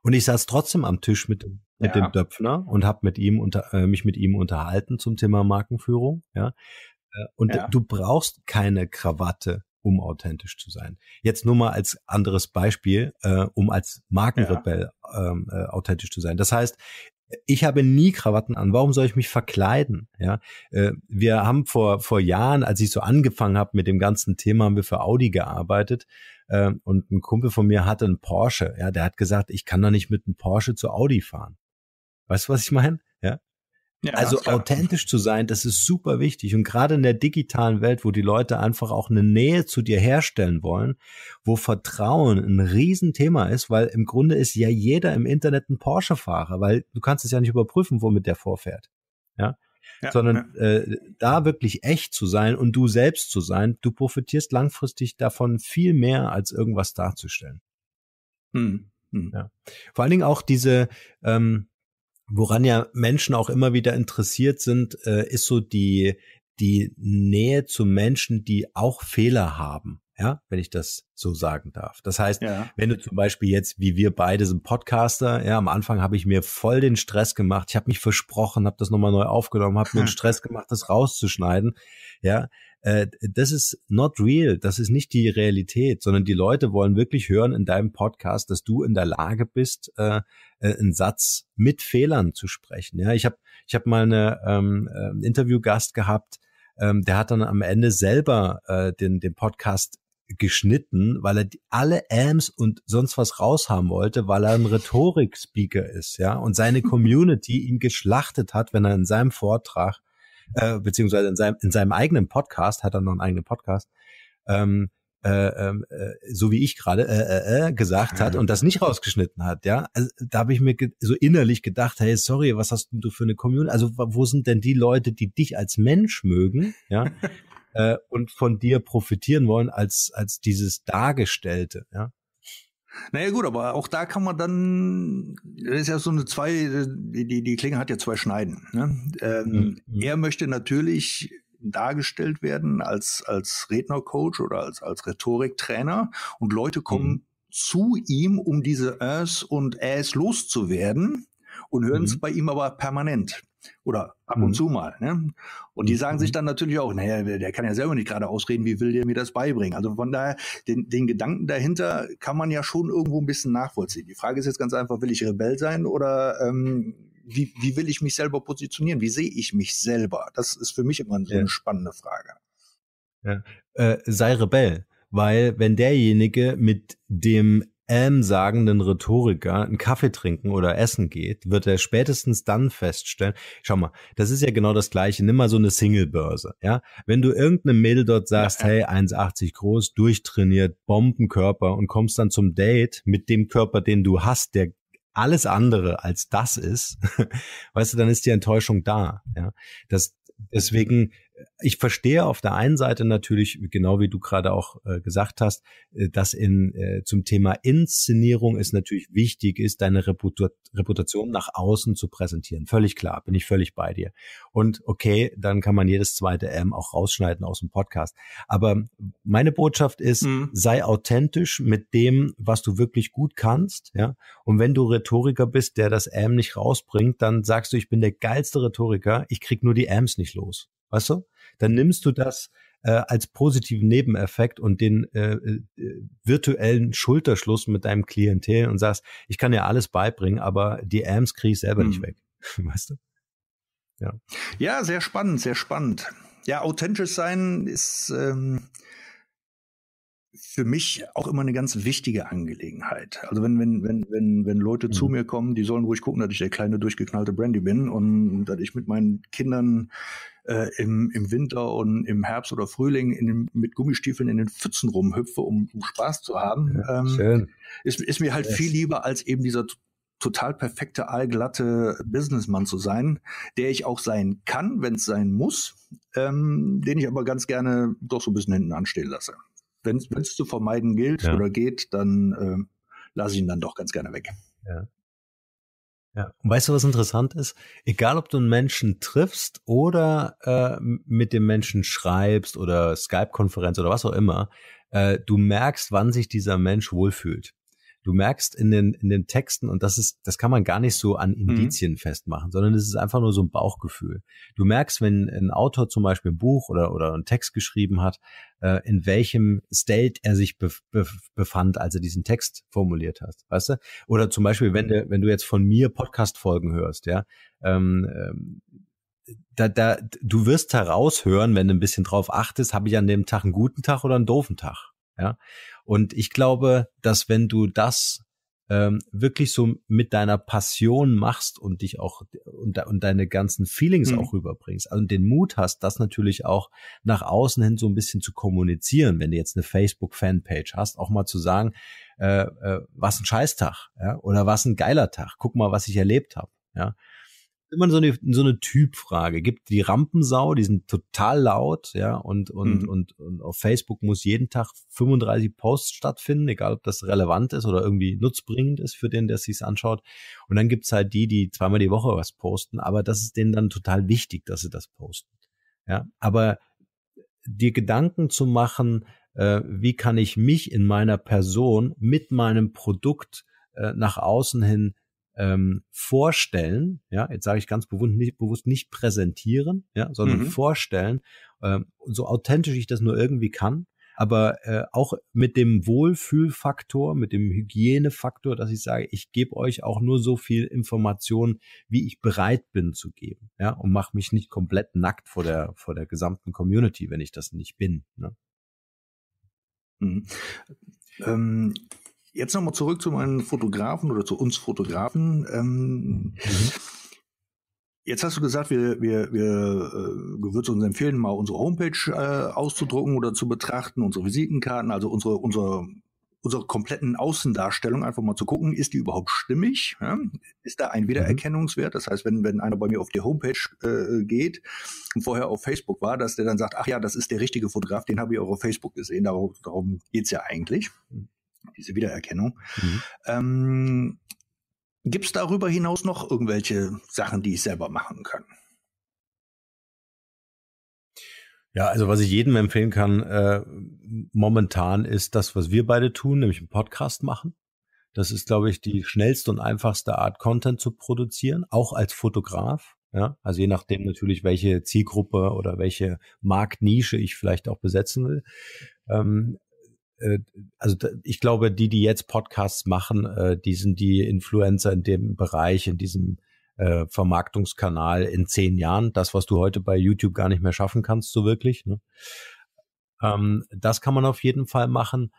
Und ich saß trotzdem am Tisch mit, mit ja. dem Döpfner und habe mit ihm unter, äh, mich mit ihm unterhalten zum Thema Markenführung. Ja, äh, und ja. du brauchst keine Krawatte, um authentisch zu sein. Jetzt nur mal als anderes Beispiel, äh, um als Markenrebell ja. ähm, äh, authentisch zu sein. Das heißt, ich habe nie Krawatten an. Warum soll ich mich verkleiden? Ja, äh, wir haben vor vor Jahren, als ich so angefangen habe mit dem ganzen Thema, haben wir für Audi gearbeitet äh, und ein Kumpel von mir hatte einen Porsche. Ja, der hat gesagt, ich kann doch nicht mit einem Porsche zu Audi fahren. Weißt du, was ich meine? Ja, also authentisch zu sein, das ist super wichtig. Und gerade in der digitalen Welt, wo die Leute einfach auch eine Nähe zu dir herstellen wollen, wo Vertrauen ein Riesenthema ist, weil im Grunde ist ja jeder im Internet ein Porsche-Fahrer, weil du kannst es ja nicht überprüfen, womit der vorfährt. Ja. ja sondern ja. Äh, da wirklich echt zu sein und du selbst zu sein, du profitierst langfristig davon viel mehr, als irgendwas darzustellen. Hm. hm. Ja. Vor allen Dingen auch diese, ähm, woran ja Menschen auch immer wieder interessiert sind, äh, ist so die, die Nähe zu Menschen, die auch Fehler haben. Ja, wenn ich das so sagen darf. Das heißt, ja. wenn du zum Beispiel jetzt, wie wir beide sind Podcaster, ja, am Anfang habe ich mir voll den Stress gemacht. Ich habe mich versprochen, habe das nochmal neu aufgenommen, habe mir den Stress gemacht, das rauszuschneiden. Ja, äh, das ist not real. Das ist nicht die Realität, sondern die Leute wollen wirklich hören in deinem Podcast, dass du in der Lage bist, äh, äh, einen Satz mit Fehlern zu sprechen. Ja, ich habe ich hab mal eine, ähm, einen ähm, Interviewgast gehabt, ähm, der hat dann am Ende selber äh, den, den Podcast geschnitten, weil er alle Ams und sonst was raushaben wollte, weil er ein Rhetorik-Speaker ist, ja, und seine Community ihn geschlachtet hat, wenn er in seinem Vortrag, äh, beziehungsweise in seinem, in seinem eigenen Podcast, hat er noch einen eigenen Podcast, ähm, äh, ähm, äh, so wie ich gerade äh, äh, äh gesagt hat und das nicht rausgeschnitten hat, ja. Also, da habe ich mir so innerlich gedacht, hey, sorry, was hast du für eine Community? Also wo sind denn die Leute, die dich als Mensch mögen, ja, äh, und von dir profitieren wollen als als dieses Dargestellte, ja? Naja gut, aber auch da kann man dann, das ist ja so eine zwei, die, die Klinge hat ja zwei Schneiden. Ne? Ähm, mhm. Er möchte natürlich dargestellt werden als, als Rednercoach oder als, als Rhetoriktrainer und Leute kommen mhm. zu ihm, um diese Äs und Äs loszuwerden und hören es mhm. bei ihm aber permanent oder ab und mhm. zu mal. Ne? Und die sagen sich mhm. dann natürlich auch, naja, der kann ja selber nicht gerade ausreden, wie will der mir das beibringen? Also von daher, den, den Gedanken dahinter kann man ja schon irgendwo ein bisschen nachvollziehen. Die Frage ist jetzt ganz einfach, will ich Rebell sein oder ähm, wie, wie will ich mich selber positionieren? Wie sehe ich mich selber? Das ist für mich immer so eine ja. spannende Frage. Ja. Äh, sei Rebell, weil wenn derjenige mit dem M-sagenden Rhetoriker einen Kaffee trinken oder essen geht, wird er spätestens dann feststellen, schau mal, das ist ja genau das Gleiche, nimm mal so eine Singlebörse, ja? Wenn du irgendeinem Mädel dort sagst, ja. hey, 1,80 groß, durchtrainiert, Bombenkörper und kommst dann zum Date mit dem Körper, den du hast, der alles andere als das ist, weißt du, dann ist die Enttäuschung da. Ja, das, deswegen ich verstehe auf der einen Seite natürlich, genau wie du gerade auch äh, gesagt hast, äh, dass in, äh, zum Thema Inszenierung es natürlich wichtig ist, deine Reputation nach außen zu präsentieren. Völlig klar, bin ich völlig bei dir. Und okay, dann kann man jedes zweite M auch rausschneiden aus dem Podcast. Aber meine Botschaft ist, mhm. sei authentisch mit dem, was du wirklich gut kannst. Ja? Und wenn du Rhetoriker bist, der das M nicht rausbringt, dann sagst du, ich bin der geilste Rhetoriker, ich krieg nur die Ms nicht los. Weißt du? dann nimmst du das äh, als positiven Nebeneffekt und den äh, äh virtuellen Schulterschluss mit deinem Klientel und sagst, ich kann dir alles beibringen, aber die Amps kriege ich selber mhm. nicht hm. weg. Weißt du? Ja. ja, sehr spannend, sehr spannend. Ja, authentisch sein ist ähm, für mich auch immer eine ganz wichtige Angelegenheit. Also wenn, wenn, wenn, wenn, wenn Leute mhm. zu mir kommen, die sollen ruhig gucken, dass ich der kleine durchgeknallte Brandy bin und dass ich mit meinen Kindern äh, im, im Winter und im Herbst oder Frühling den, mit Gummistiefeln in den Pfützen rumhüpfe, um, um Spaß zu haben. ähm, schön. Ist, ist mir halt yes. viel lieber als eben dieser total perfekte, allglatte Businessman zu sein, der ich auch sein kann, wenn es sein muss, ähm, den ich aber ganz gerne doch so ein bisschen hinten anstehen lasse. Wenn es zu vermeiden gilt ja. oder geht, dann äh, lasse ich ihn dann doch ganz gerne weg. Ja. Ja. Und weißt du, was interessant ist? Egal, ob du einen Menschen triffst oder äh, mit dem Menschen schreibst oder Skype-Konferenz oder was auch immer, äh, du merkst, wann sich dieser Mensch wohlfühlt du merkst in den, in den Texten, und das ist, das kann man gar nicht so an mhm. Indizien mhm. festmachen, sondern es ist einfach nur so ein Bauchgefühl. Du merkst, wenn ein Autor zum Beispiel ein Buch oder, oder einen Text geschrieben hat, äh, in welchem State er sich bef bef befand, als er diesen Text formuliert hat, weißt du? Oder zum Beispiel, wenn mhm. du, wenn du jetzt von mir Podcast-Folgen hörst, ja, ähm, ähm, da, da, du wirst heraushören, wenn du ein bisschen drauf achtest, habe ich an dem Tag einen guten Tag oder einen doofen Tag. Ja? Und ich glaube, dass wenn du das ähm, wirklich so mit deiner Passion machst und dich auch und, und deine ganzen Feelings mhm. auch rüberbringst also den Mut hast, das natürlich auch nach außen hin so ein bisschen zu kommunizieren, wenn du jetzt eine Facebook-Fanpage hast, auch mal zu sagen, äh, äh, was ein Scheißtag ja? oder was ein geiler Tag, guck mal, was ich erlebt habe. Ja? immer so eine, so eine Typfrage. Gibt die Rampensau, die sind total laut, ja, und, und, mhm. und, und auf Facebook muss jeden Tag 35 Posts stattfinden, egal ob das relevant ist oder irgendwie nutzbringend ist für den, der sich anschaut. Und dann gibt's halt die, die zweimal die Woche was posten, aber das ist denen dann total wichtig, dass sie das posten. Ja, aber dir Gedanken zu machen, äh, wie kann ich mich in meiner Person mit meinem Produkt äh, nach außen hin ähm, vorstellen, ja, jetzt sage ich ganz bewusst nicht, bewusst nicht präsentieren, ja, sondern mhm. vorstellen, ähm, so authentisch ich das nur irgendwie kann, aber äh, auch mit dem Wohlfühlfaktor, mit dem Hygienefaktor, dass ich sage, ich gebe euch auch nur so viel Information, wie ich bereit bin zu geben, ja, und mache mich nicht komplett nackt vor der vor der gesamten Community, wenn ich das nicht bin. Ne? Mhm. Ähm, Jetzt nochmal zurück zu meinen Fotografen oder zu uns Fotografen. Ähm, mhm. Jetzt hast du gesagt, wir, wir, wir äh, würden uns empfehlen, mal unsere Homepage äh, auszudrucken oder zu betrachten, unsere Visitenkarten, also unsere, unsere, unsere kompletten Außendarstellung einfach mal zu gucken, ist die überhaupt stimmig? Ja? Ist da ein mhm. Wiedererkennungswert? Das heißt, wenn, wenn einer bei mir auf die Homepage äh, geht und vorher auf Facebook war, dass der dann sagt, ach ja, das ist der richtige Fotograf, den habe ich auch auf Facebook gesehen, darum, darum geht's ja eigentlich. Mhm diese Wiedererkennung. Mhm. Ähm, Gibt es darüber hinaus noch irgendwelche Sachen, die ich selber machen kann? Ja, also was ich jedem empfehlen kann, äh, momentan ist das, was wir beide tun, nämlich einen Podcast machen. Das ist, glaube ich, die schnellste und einfachste Art, Content zu produzieren, auch als Fotograf. Ja, also je nachdem natürlich, welche Zielgruppe oder welche Marktnische ich vielleicht auch besetzen will. Ähm, äh, also ich glaube, die, die jetzt Podcasts machen, äh, die sind die Influencer in dem Bereich, in diesem äh, Vermarktungskanal in zehn Jahren. Das, was du heute bei YouTube gar nicht mehr schaffen kannst, so wirklich. Ne? Ähm, das kann man auf jeden Fall machen.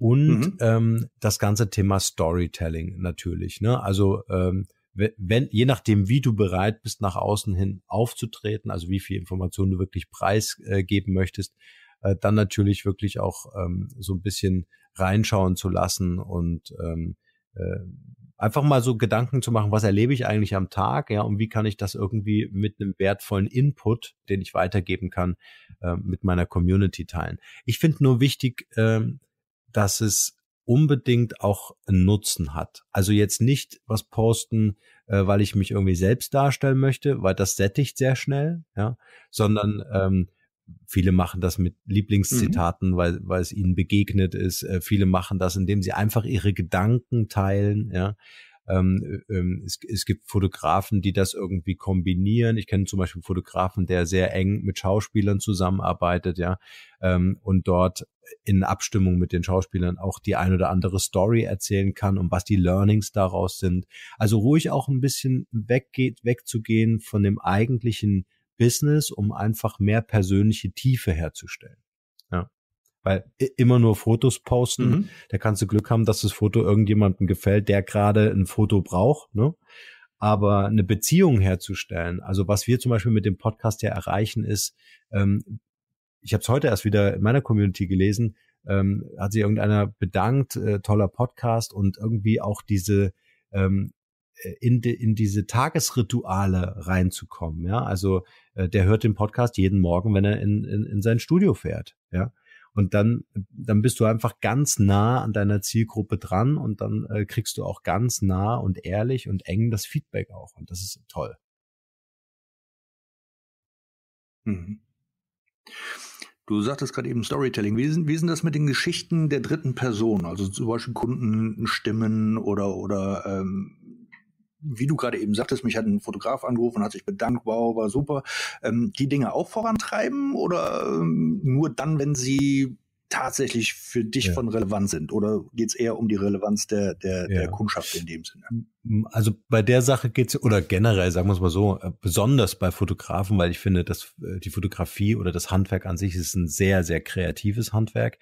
Und mhm. ähm, das ganze Thema Storytelling natürlich. Ne? Also ähm, wenn, je nachdem, wie du bereit bist, nach außen hin aufzutreten, also wie viel Information du wirklich preisgeben möchtest, äh, dann natürlich wirklich auch ähm, so ein bisschen reinschauen zu lassen und ähm, äh, einfach mal so Gedanken zu machen, was erlebe ich eigentlich am Tag, ja, und wie kann ich das irgendwie mit einem wertvollen Input, den ich weitergeben kann, äh, mit meiner Community teilen. Ich finde nur wichtig, äh, dass es unbedingt auch einen Nutzen hat. Also jetzt nicht was posten, äh, weil ich mich irgendwie selbst darstellen möchte, weil das sättigt sehr schnell, ja, sondern ähm, Viele machen das mit mhm. Lieblingszitaten, mhm. weil, weil es ihnen begegnet ist. Äh, viele machen das, indem sie einfach ihre Gedanken teilen. Ja. Ähm, äh, ähm, es, es gibt Fotografen, die das irgendwie kombinieren. Ich kenne zum Beispiel einen Fotografen, der sehr eng mit Schauspielern zusammenarbeitet, ja, ähm, und dort in Abstimmung mit den Schauspielern auch die ein oder andere Story erzählen kann und was die Learnings daraus sind. Also ruhig auch ein bisschen weggeht, wegzugehen von dem eigentlichen Business, um einfach mehr persönliche Tiefe herzustellen. Ja. Weil immer nur Fotos posten, mhm. da kannst du Glück haben, dass das Foto irgendjemandem gefällt, der gerade ein Foto braucht. Ne? Aber eine Beziehung herzustellen, also was wir zum Beispiel mit dem Podcast ja erreichen, ist, ähm, ich habe es heute erst wieder in meiner Community gelesen, ähm, hat sich irgendeiner bedankt, äh, toller Podcast und irgendwie auch diese ähm, äh, in, de, in diese Tagesrituale reinzukommen. Ja, also äh, der hört den Podcast jeden Morgen, wenn er in, in, in sein Studio fährt. Ja. Und dann, dann bist du einfach ganz nah an deiner Zielgruppe dran und dann äh, kriegst du auch ganz nah und ehrlich und eng das Feedback auch. Und das ist toll. Mhm. Du sagtest gerade eben Storytelling. Wie sind, wie sind das mit den Geschichten der dritten Person? Also zum Beispiel Kundenstimmen oder, oder ähm, wie du gerade eben sagtest, mich hat ein Fotograf angerufen hat sich bedankt, wow, war super, ähm, die Dinge auch vorantreiben oder ähm, nur dann, wenn sie tatsächlich für dich ja. von Relevanz sind? Oder geht es eher um die Relevanz der, der, ja. der Kundschaft in dem Sinne? Also bei der Sache geht es, oder generell, sagen wir es mal so, äh, besonders bei Fotografen, weil ich finde, dass äh, die Fotografie oder das Handwerk an sich ist ein sehr, sehr kreatives Handwerk.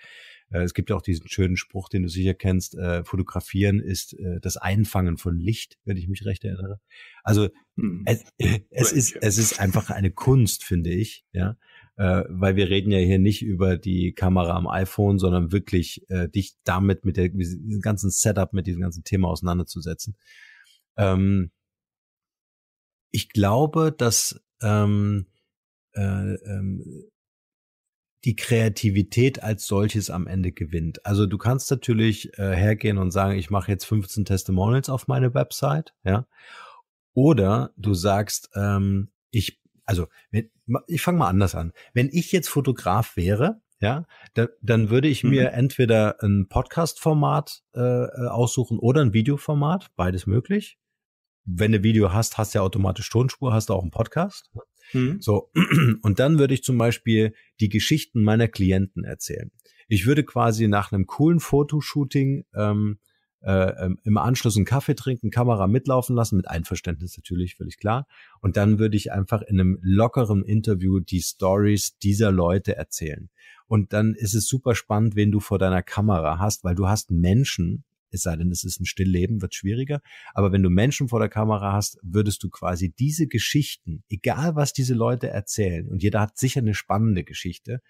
Äh, es gibt ja auch diesen schönen Spruch, den du sicher kennst, äh, fotografieren ist äh, das Einfangen von Licht, wenn ich mich recht erinnere. Also hm. es, äh, es ist, es ist einfach eine Kunst, finde ich, ja. Äh, weil wir reden ja hier nicht über die Kamera am iPhone, sondern wirklich dich damit mit, der, mit diesem ganzen Setup, mit diesem ganzen Thema auseinanderzusetzen. Ähm, ich glaube, dass ähm, ähm, die Kreativität als solches am Ende gewinnt. Also du kannst natürlich äh, hergehen und sagen, ich mache jetzt 15 Testimonials auf meine Website, ja. Oder du sagst, ähm, ich, also wenn, ich fange mal anders an. Wenn ich jetzt Fotograf wäre, ja, da, dann würde ich mir mhm. entweder ein Podcast-Format äh, äh, aussuchen oder ein Videoformat, beides möglich. Wenn du Video hast, hast du ja automatisch Tonspur, hast du auch einen Podcast. Ne? Mhm. So. Und dann würde ich zum Beispiel die Geschichten meiner Klienten erzählen. Ich würde quasi nach einem coolen Fotoshooting ähm, äh, ähm, im Anschluss einen Kaffee trinken, Kamera mitlaufen lassen, mit Einverständnis natürlich, völlig klar. Und dann würde ich einfach in einem lockeren Interview die Stories dieser Leute erzählen. Und dann ist es super spannend, wen du vor deiner Kamera hast, weil du hast Menschen es sei denn, es ist ein Stillleben, wird schwieriger. Aber wenn du Menschen vor der Kamera hast, würdest du quasi diese Geschichten, egal was diese Leute erzählen, und jeder hat sicher eine spannende Geschichte,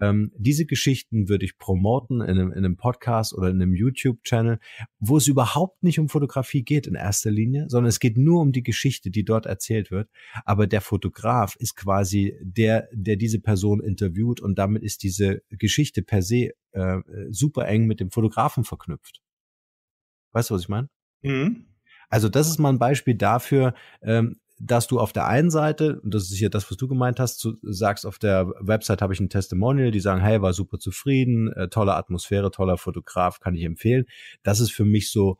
ähm, diese Geschichten würde ich promoten in einem, in einem Podcast oder in einem YouTube-Channel, wo es überhaupt nicht um Fotografie geht in erster Linie, sondern es geht nur um die Geschichte, die dort erzählt wird. Aber der Fotograf ist quasi der, der diese Person interviewt und damit ist diese Geschichte per se äh, super eng mit dem Fotografen verknüpft. Weißt du, was ich meine? Mhm. Also das ist mal ein Beispiel dafür, ähm, dass du auf der einen Seite, und das ist hier das, was du gemeint hast, zu, sagst, auf der Website habe ich ein Testimonial, die sagen, hey, war super zufrieden, äh, tolle Atmosphäre, toller Fotograf, kann ich empfehlen. Das ist für mich so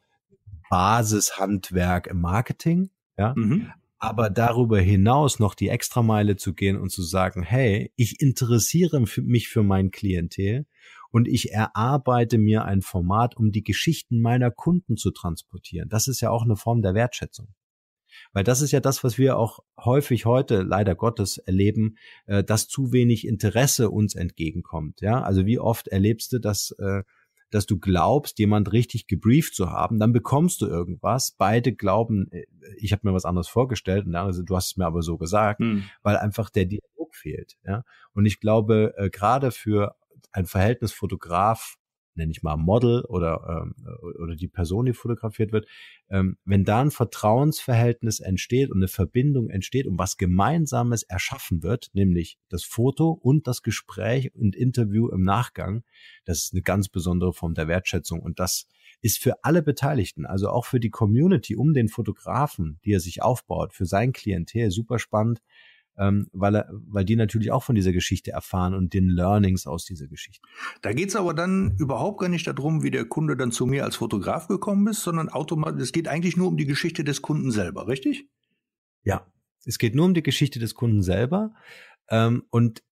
Basishandwerk im Marketing, ja. Mhm. Aber darüber hinaus noch die Extrameile zu gehen und zu sagen, hey, ich interessiere mich für mein Klientel und ich erarbeite mir ein Format, um die Geschichten meiner Kunden zu transportieren. Das ist ja auch eine Form der Wertschätzung. Weil das ist ja das, was wir auch häufig heute, leider Gottes, erleben, äh, dass zu wenig Interesse uns entgegenkommt. Ja, also wie oft erlebst du, dass, äh, dass du glaubst, jemand richtig gebrieft zu haben, dann bekommst du irgendwas. Beide glauben, äh, ich habe mir was anderes vorgestellt und du hast es mir aber so gesagt, mhm. weil einfach der Dialog fehlt. Ja, und ich glaube, gerade für ein Verhältnis Fotograf, nenne ich mal Model oder, ähm, oder die Person, die fotografiert wird, ähm, wenn da ein Vertrauensverhältnis entsteht und eine Verbindung entsteht und was Gemeinsames erschaffen wird, nämlich das Foto und das Gespräch und Interview im Nachgang, das ist eine ganz besondere Form der Wertschätzung und das ist für alle Beteiligten, also auch für die Community um den Fotografen, die er sich aufbaut, für sein Klientel super spannend, ähm, weil, weil die natürlich auch von dieser Geschichte erfahren und den Learnings aus dieser Geschichte. Da geht's aber dann überhaupt gar nicht darum, wie der Kunde dann zu mir als Fotograf gekommen ist, sondern automatisch, es geht eigentlich nur um die Geschichte des Kunden selber, richtig? Ja, es geht nur um die Geschichte des Kunden selber. Ähm, und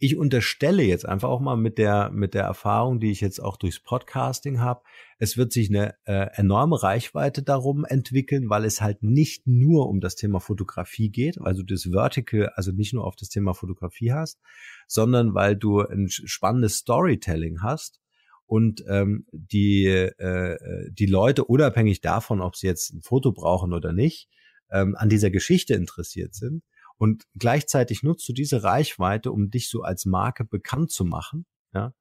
ich unterstelle jetzt einfach auch mal mit der, mit der Erfahrung, die ich jetzt auch durchs Podcasting habe, es wird sich eine äh, enorme Reichweite darum entwickeln, weil es halt nicht nur um das Thema Fotografie geht, weil du das Vertical, also nicht nur auf das Thema Fotografie hast, sondern weil du ein spannendes Storytelling hast und ähm, die, äh, äh, die Leute unabhängig davon, ob sie jetzt ein Foto brauchen oder nicht, ähm, an dieser Geschichte interessiert sind. Und gleichzeitig nutzt du diese Reichweite, um dich so als Marke bekannt zu machen. Ja?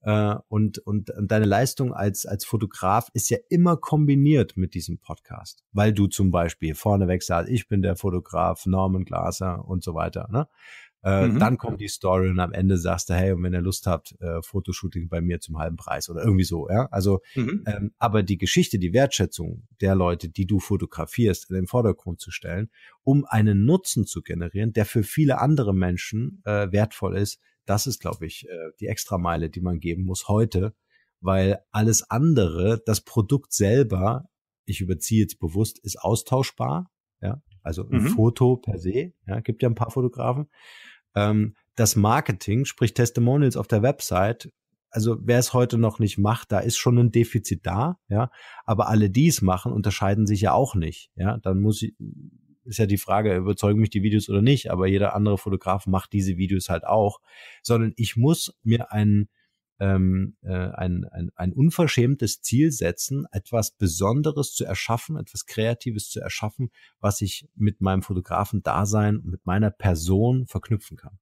Äh, und, und, und deine Leistung als, als Fotograf ist ja immer kombiniert mit diesem Podcast, weil du zum Beispiel vorneweg sagst, ich bin der Fotograf, Norman Glaser und so weiter. Ne? Äh, mhm. Dann kommt die Story und am Ende sagst du, hey, und wenn ihr Lust habt, äh, Fotoshooting bei mir zum halben Preis oder irgendwie so, ja. Also, mhm. ähm, aber die Geschichte, die Wertschätzung der Leute, die du fotografierst, in den Vordergrund zu stellen, um einen Nutzen zu generieren, der für viele andere Menschen äh, wertvoll ist, das ist, glaube ich, äh, die Extrameile, die man geben muss heute, weil alles andere, das Produkt selber, ich überziehe jetzt bewusst, ist austauschbar ja, also ein mhm. Foto per se, ja, gibt ja ein paar Fotografen. Ähm, das Marketing, sprich Testimonials auf der Website, also wer es heute noch nicht macht, da ist schon ein Defizit da, ja, aber alle, die es machen, unterscheiden sich ja auch nicht, ja, dann muss ich, ist ja die Frage, überzeugen mich die Videos oder nicht, aber jeder andere Fotograf macht diese Videos halt auch, sondern ich muss mir einen ähm, äh, ein, ein, ein unverschämtes Ziel setzen, etwas Besonderes zu erschaffen, etwas Kreatives zu erschaffen, was ich mit meinem Fotografen-Dasein und mit meiner Person verknüpfen kann.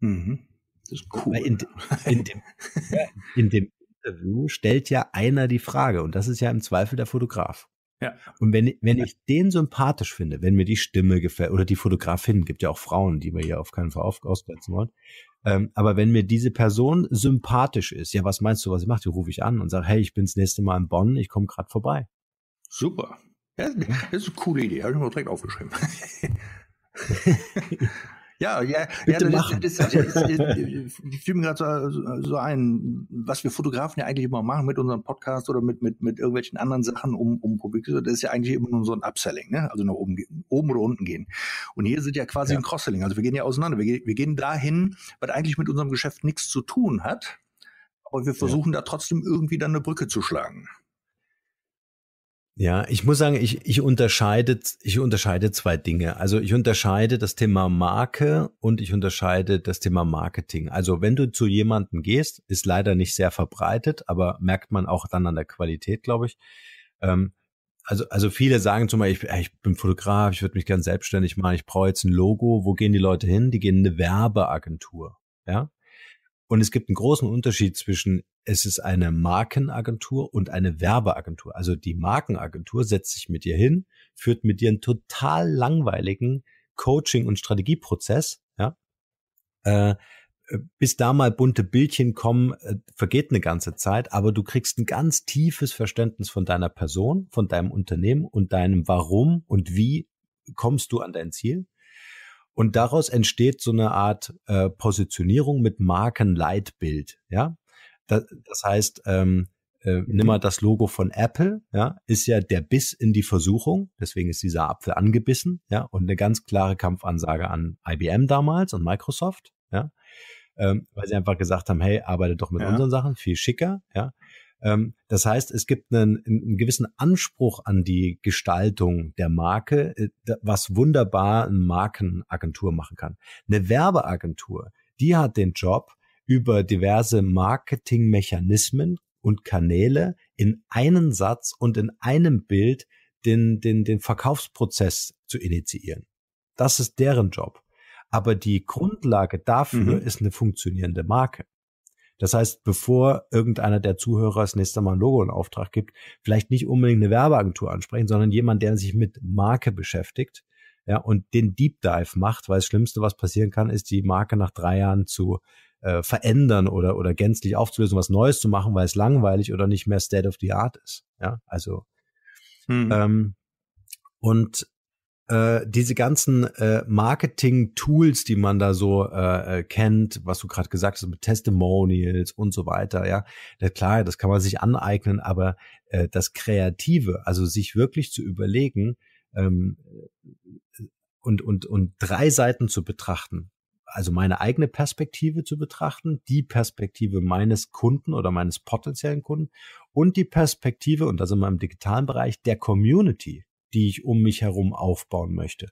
Mhm. Das ist cool. In, in, dem, in dem Interview stellt ja einer die Frage und das ist ja im Zweifel der Fotograf. Ja. Und wenn, wenn ich den sympathisch finde, wenn mir die Stimme gefällt oder die Fotografin, gibt ja auch Frauen, die wir hier auf keinen Fall ausgrenzen wollen, ähm, aber wenn mir diese Person sympathisch ist, ja, was meinst du, was ich mache? Die rufe ich an und sage, hey, ich bin das nächste Mal in Bonn, ich komme gerade vorbei. Super. Das ist eine coole Idee, habe ich mir direkt aufgeschrieben. Ja, ja, Bitte ja das, das, das, das, das fiel mir gerade so, so, ein, was wir Fotografen ja eigentlich immer machen mit unserem Podcast oder mit, mit, mit irgendwelchen anderen Sachen um, um Publik, das ist ja eigentlich immer nur so ein Upselling, ne? also nach oben, oben oder unten gehen. Und hier sind ja quasi ja. ein Cross-Selling, also wir gehen ja auseinander, wir, gehen, wir gehen dahin, was eigentlich mit unserem Geschäft nichts zu tun hat, aber wir versuchen ja. da trotzdem irgendwie dann eine Brücke zu schlagen. Ja, ich muss sagen, ich, ich, unterscheide, ich unterscheide zwei Dinge. Also ich unterscheide das Thema Marke und ich unterscheide das Thema Marketing. Also wenn du zu jemanden gehst, ist leider nicht sehr verbreitet, aber merkt man auch dann an der Qualität, glaube ich. Ähm, also, also viele sagen zum Beispiel, ich, ich bin Fotograf, ich würde mich gern selbstständig machen, ich brauche jetzt ein Logo. Wo gehen die Leute hin? Die gehen in eine Werbeagentur. Ja, und es gibt einen großen Unterschied zwischen, es ist eine Markenagentur und eine Werbeagentur. Also die Markenagentur setzt sich mit dir hin, führt mit dir einen total langweiligen Coaching- und Strategieprozess, ja. Äh, bis da mal bunte Bildchen kommen, äh, vergeht eine ganze Zeit, aber du kriegst ein ganz tiefes Verständnis von deiner Person, von deinem Unternehmen und deinem Warum und wie kommst du an dein Ziel. Und daraus entsteht so eine Art äh, Positionierung mit Markenleitbild. Ja, das, das heißt, ähm, äh, nimm mal das Logo von Apple, ja, ist ja der Biss in die Versuchung. Deswegen ist dieser Apfel angebissen, ja, und eine ganz klare Kampfansage an IBM damals und Microsoft, ja, ähm, weil sie einfach gesagt haben, hey, arbeite doch mit ja. unseren Sachen, viel schicker, ja. Ähm, das heißt, es gibt einen, einen, gewissen Anspruch an die Gestaltung der Marke, äh, was wunderbar eine Markenagentur machen kann. Eine Werbeagentur, die hat den Job, über diverse Marketingmechanismen und Kanäle in einen Satz und in einem Bild den, den, den Verkaufsprozess zu initiieren. Das ist deren Job. Aber die Grundlage dafür mhm. ist eine funktionierende Marke. Das heißt, bevor irgendeiner der Zuhörer das nächste Mal ein Logo in Auftrag gibt, vielleicht nicht unbedingt eine Werbeagentur ansprechen, sondern jemand, der sich mit Marke beschäftigt, ja, und den Deep Dive macht, weil das Schlimmste, was passieren kann, ist, die Marke nach drei Jahren zu äh, verändern oder, oder gänzlich aufzulösen, was Neues zu machen, weil es langweilig oder nicht mehr State of the Art ist. Ja, also, hm. ähm, und äh, diese ganzen äh, Marketing-Tools, die man da so äh, äh kennt, was du gerade gesagt hast, mit Testimonials und so weiter, ja, das, klar, das kann man sich aneignen, aber äh, das Kreative, also sich wirklich zu überlegen ähm, und, und, und drei Seiten zu betrachten, also meine eigene Perspektive zu betrachten, die Perspektive meines Kunden oder meines potenziellen Kunden und die Perspektive, und da sind wir im digitalen Bereich, der Community die ich um mich herum aufbauen möchte.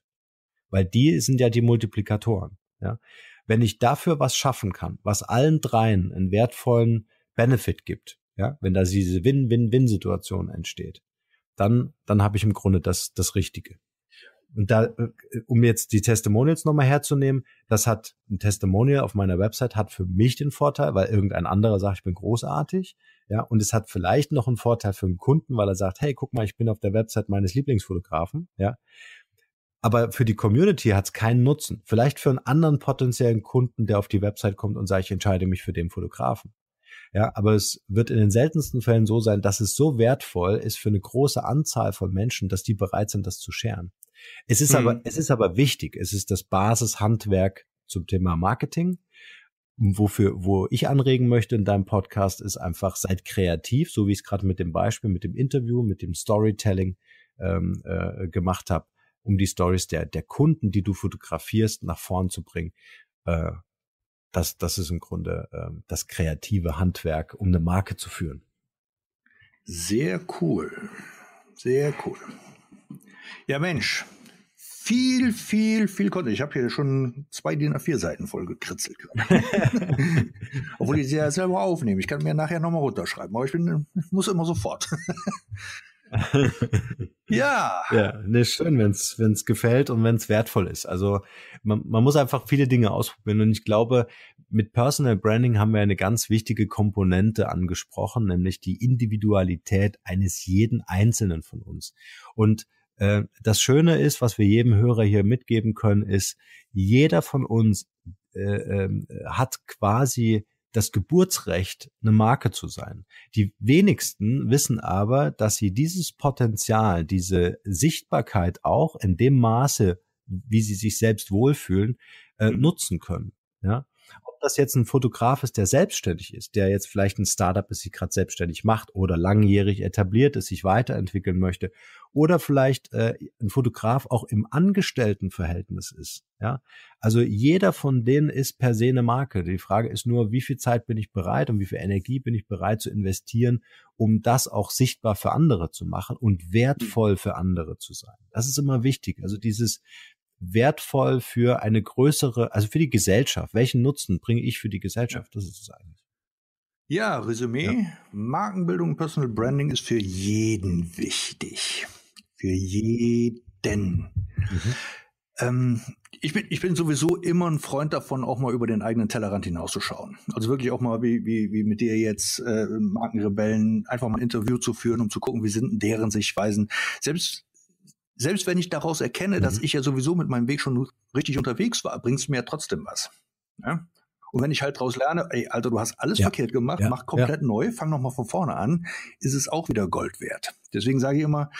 Weil die sind ja die Multiplikatoren. Ja? Wenn ich dafür was schaffen kann, was allen dreien einen wertvollen Benefit gibt, ja, wenn da diese Win-Win-Win-Situation entsteht, dann, dann habe ich im Grunde das, das Richtige. Und da, äh, um jetzt die Testimonials nochmal herzunehmen, das hat ein Testimonial auf meiner Website hat für mich den Vorteil, weil irgendein anderer sagt, ich bin großartig. Ja, und es hat vielleicht noch einen Vorteil für den Kunden, weil er sagt, hey, guck mal, ich bin auf der Website meines Lieblingsfotografen, ja. Aber für die Community hat es keinen Nutzen. Vielleicht für einen anderen potenziellen Kunden, der auf die Website kommt und sagt, ich entscheide mich für den Fotografen. Ja, aber es wird in den seltensten Fällen so sein, dass es so wertvoll ist für eine große Anzahl von Menschen, dass die bereit sind, das zu scheren. Es ist hm. aber, es ist aber wichtig. Es ist das Basishandwerk zum Thema Marketing wofür, wo ich anregen möchte in deinem Podcast, ist einfach, seid kreativ, so wie ich es gerade mit dem Beispiel, mit dem Interview, mit dem Storytelling ähm, äh, gemacht habe, um die Stories der, der Kunden, die du fotografierst, nach vorn zu bringen. Äh, das, das ist im Grunde äh, das kreative Handwerk, um eine Marke zu führen. Sehr cool. Sehr cool. Ja, Mensch, viel, viel, viel Content. Ich habe hier schon zwei DIN A4-Seiten voll gekritzelt. Obwohl ich sie ja selber aufnehme. Ich kann mir nachher nochmal runterschreiben, aber ich, bin, muss immer sofort. ja. Ja, ne, schön, wenn es gefällt und wenn es wertvoll ist. Also man, man muss einfach viele Dinge ausprobieren. Und ich glaube, mit Personal Branding haben wir eine ganz wichtige Komponente angesprochen, nämlich die Individualität eines jeden Einzelnen von uns. Und äh, das Schöne ist, was wir jedem Hörer hier mitgeben können, ist, jeder von uns äh, ähm, hat quasi das Geburtsrecht, eine Marke zu sein. Die wenigsten wissen aber, dass sie dieses Potenzial, diese Sichtbarkeit auch in dem Maße, wie sie sich selbst wohlfühlen, äh, mhm. nutzen können. Ja? das jetzt ein Fotograf ist, der selbstständig ist, der jetzt vielleicht ein Startup ist, sich gerade selbstständig macht oder langjährig etabliert ist, sich weiterentwickeln möchte oder vielleicht äh, ein Fotograf auch im Angestelltenverhältnis ist. Ja, also jeder von denen ist per se eine Marke. Die Frage ist nur, wie viel Zeit bin ich bereit und wie viel Energie bin ich bereit zu investieren, um das auch sichtbar für andere zu machen und wertvoll für andere zu sein. Das ist immer wichtig. Also dieses wertvoll für eine größere, also für die Gesellschaft? Welchen Nutzen bringe ich für die Gesellschaft? Das ist es eigentlich. Ja, Resümee. Ja. Markenbildung, Personal Branding ist für jeden wichtig. Für jeden. Mhm. Ähm, ich bin, ich bin sowieso immer ein Freund davon, auch mal über den eigenen Tellerrand hinauszuschauen. Also wirklich auch mal, wie, wie, wie mit dir jetzt, äh, Markenrebellen, einfach mal ein Interview zu führen, um zu gucken, wie sind deren Sichtweisen. Selbst selbst wenn ich daraus erkenne, mhm. dass ich ja sowieso mit meinem Weg schon richtig unterwegs war, bringst du mir ja trotzdem was. Ja? Ne? Und wenn ich halt daraus lerne, ey, Alter, du hast alles ja. verkehrt gemacht, ja. mach komplett neu, fang nochmal von vorne an, ist es auch wieder Gold wert. Deswegen sage ich immer,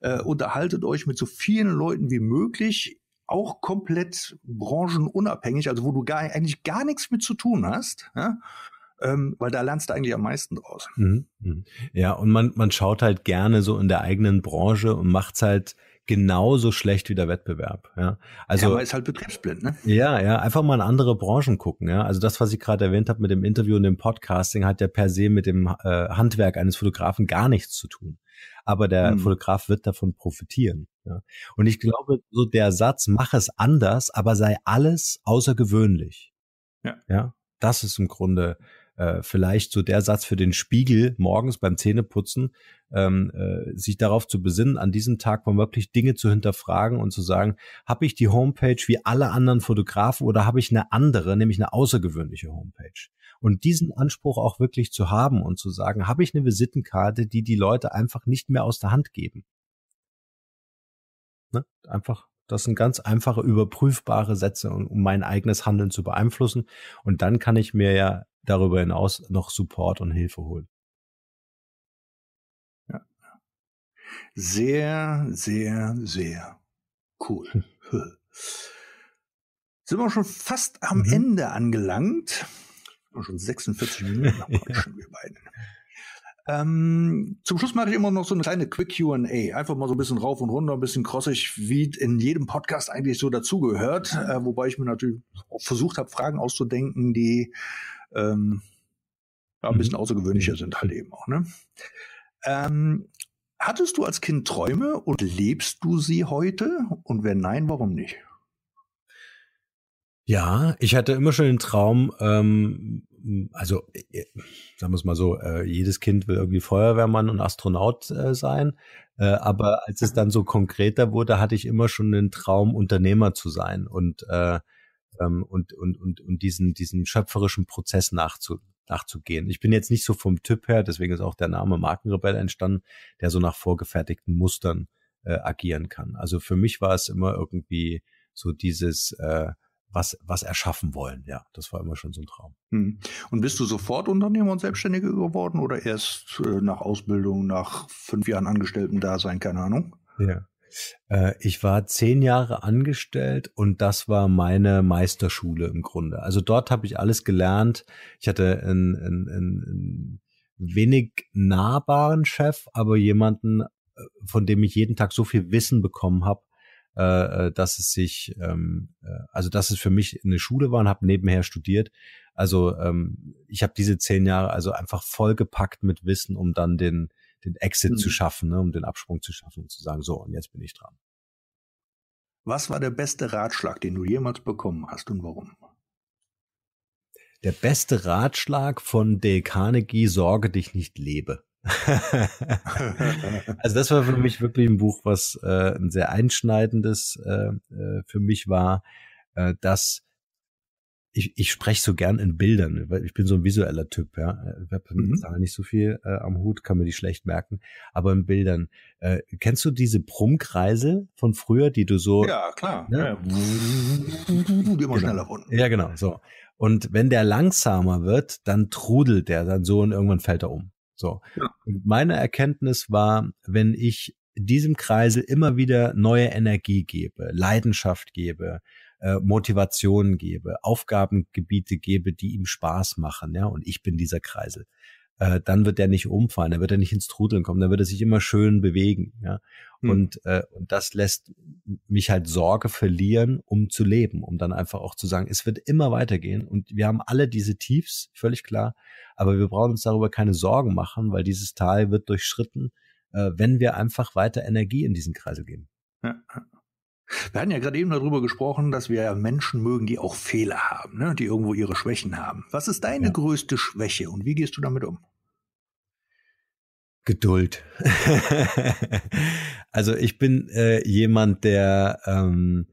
äh, unterhaltet euch mit so vielen Leuten wie möglich, auch komplett branchenunabhängig, also wo du gar, eigentlich gar nichts mit zu tun hast. ja? Ähm, weil da lernst du eigentlich am meisten draus. Mhm. mhm. Ja, und man, man schaut halt gerne so in der eigenen Branche und macht's halt genauso schlecht wie der Wettbewerb. Ja, also ja, man ist halt betriebsblind, ne? Ja, ja, einfach mal in andere Branchen gucken. Ja, also das, was ich gerade erwähnt habe mit dem Interview und dem Podcasting, hat ja per se mit dem äh, Handwerk eines Fotografen gar nichts zu tun. Aber der hm. Fotograf wird davon profitieren. Ja. Und ich glaube, so der Satz, mach es anders, aber sei alles außergewöhnlich. Ja. ja, das ist im Grunde äh, vielleicht so der Satz für den Spiegel morgens beim Zähneputzen, ähm, äh, sich darauf zu besinnen, an diesem Tag mal wirklich Dinge zu hinterfragen und zu sagen, habe ich die Homepage wie alle anderen Fotografen oder habe ich eine andere, nämlich eine außergewöhnliche Homepage? Und diesen Anspruch auch wirklich zu haben und zu sagen, habe ich eine Visitenkarte, die die Leute einfach nicht mehr aus der Hand geben? Ne? Einfach das sind ganz einfache, überprüfbare Sätze, um mein eigenes Handeln zu beeinflussen. Und dann kann ich mir ja darüber hinaus noch Support und Hilfe holen. Ja. Sehr, sehr, sehr cool. Hm. Sind wir schon fast am mhm. Ende angelangt? Schon 46 Minuten schon, wir beiden. Ähm, zum Schluss mache ich immer noch so eine kleine Quick QA. Einfach mal so ein bisschen rauf und runter, ein bisschen krossig, wie in jedem Podcast eigentlich so dazugehört. Äh, wobei ich mir natürlich auch versucht habe, Fragen auszudenken, die ähm, ja, ein bisschen mhm. außergewöhnlicher mhm. sind halt eben auch. Ne? Ähm, hattest du als Kind Träume und lebst du sie heute? Und wenn nein, warum nicht? Ja, ich hatte immer schon den Traum, ähm, also äh, äh, sagen wir es mal so, äh, jedes Kind will irgendwie Feuerwehrmann und Astronaut äh, sein. Äh, aber als es dann so konkreter wurde, hatte ich immer schon den Traum, Unternehmer zu sein und, äh, ähm, und, und, und, und diesen, diesen schöpferischen Prozess nachzu, nachzugehen. Ich bin jetzt nicht so vom Typ her, deswegen ist auch der Name Markenrebell entstanden, der so nach vorgefertigten Mustern agieren kann. Also für mich war es immer irgendwie so dieses äh, was, was erschaffen wollen. Ja, das war immer schon so ein Traum. Hm. Und bist du sofort Unternehmer und Selbstständiger geworden oder erst äh, nach Ausbildung, nach fünf Jahren Angestellten-Dasein, keine Ahnung? Ja. Äh, ich war zehn Jahre angestellt und das war meine Meisterschule im Grunde. Also dort habe ich alles gelernt. Ich hatte ein, einen, einen wenig nahbaren Chef, aber jemanden, äh, von dem ich jeden Tag so viel Wissen bekommen habe, äh, äh, dass es sich, ähm, äh, also dass es für mich eine Schule war und habe nebenher studiert. Also ähm, ich habe diese zehn Jahre also einfach vollgepackt mit Wissen, um dann den, den Exit mhm. zu schaffen, ne, um den Absprung zu schaffen und zu sagen, so, und jetzt bin ich dran. Was war der beste Ratschlag, den du jemals bekommen hast und warum? Der beste Ratschlag von Dale Carnegie, sorge dich nicht lebe. also das war für mich wirklich ein Buch, was äh, ein sehr einschneidendes äh, äh, für mich war, äh, dass ich, ich spreche so gern in Bildern, weil ich bin so ein visueller Typ, ja. Ich habe mhm. nicht so viel äh, am Hut, kann mir die schlecht merken, aber in Bildern. Äh, kennst du diese Prumkreisel von früher, die du so. Ja, klar. Ne? Ja. Immer genau. schneller wurden. Ja, genau. So. Und wenn der langsamer wird, dann trudelt der dann so und irgendwann fällt er um. So. Ja. meine Erkenntnis war, wenn ich diesem Kreisel immer wieder neue Energie gebe, Leidenschaft gebe, äh, Motivation gebe, Aufgabengebiete gebe, die ihm Spaß machen, ja, und ich bin dieser Kreisel, äh, dann wird er nicht umfallen, dann wird er nicht ins Trudeln kommen, dann wird er sich immer schön bewegen. Ja? Mhm. Und, äh, und das lässt mich halt Sorge verlieren, um zu leben, um dann einfach auch zu sagen, es wird immer weitergehen und wir haben alle diese Tiefs, völlig klar, aber wir brauchen uns darüber keine Sorgen machen, weil dieses Tal wird durchschritten, äh, wenn wir einfach weiter Energie in diesen Kreisel geben. Ja. Wir hatten ja gerade eben darüber gesprochen, dass wir Menschen mögen, die auch Fehler haben, ne? die irgendwo ihre Schwächen haben. Was ist deine ja. größte Schwäche und wie gehst du damit um? Geduld. also ich bin äh, jemand, der ähm,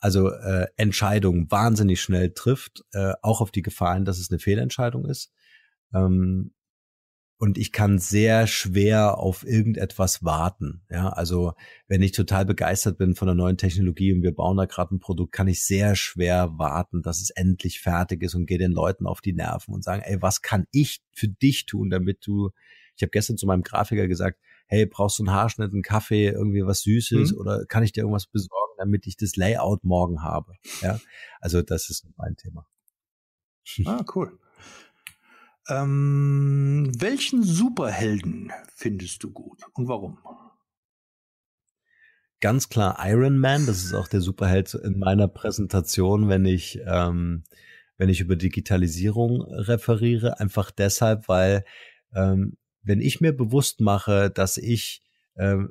also äh, Entscheidungen wahnsinnig schnell trifft, äh, auch auf die Gefahren, dass es eine Fehlentscheidung ist. Ähm, und ich kann sehr schwer auf irgendetwas warten. Ja, also wenn ich total begeistert bin von der neuen Technologie und wir bauen da gerade ein Produkt, kann ich sehr schwer warten, dass es endlich fertig ist und gehe den Leuten auf die Nerven und sagen, ey, was kann ich für dich tun, damit du, ich habe gestern zu meinem Grafiker gesagt, hey, brauchst du einen Haarschnitt, einen Kaffee, irgendwie was Süßes mhm. oder kann ich dir irgendwas besorgen, damit ich das Layout morgen habe? Ja, also das ist mein Thema. Ah, cool. Ähm, welchen Superhelden findest du gut und warum? Ganz klar Iron Man, das ist auch der Superheld in meiner Präsentation, wenn ich, ähm, wenn ich über Digitalisierung referiere. Einfach deshalb, weil ähm, wenn ich mir bewusst mache, dass ich ähm,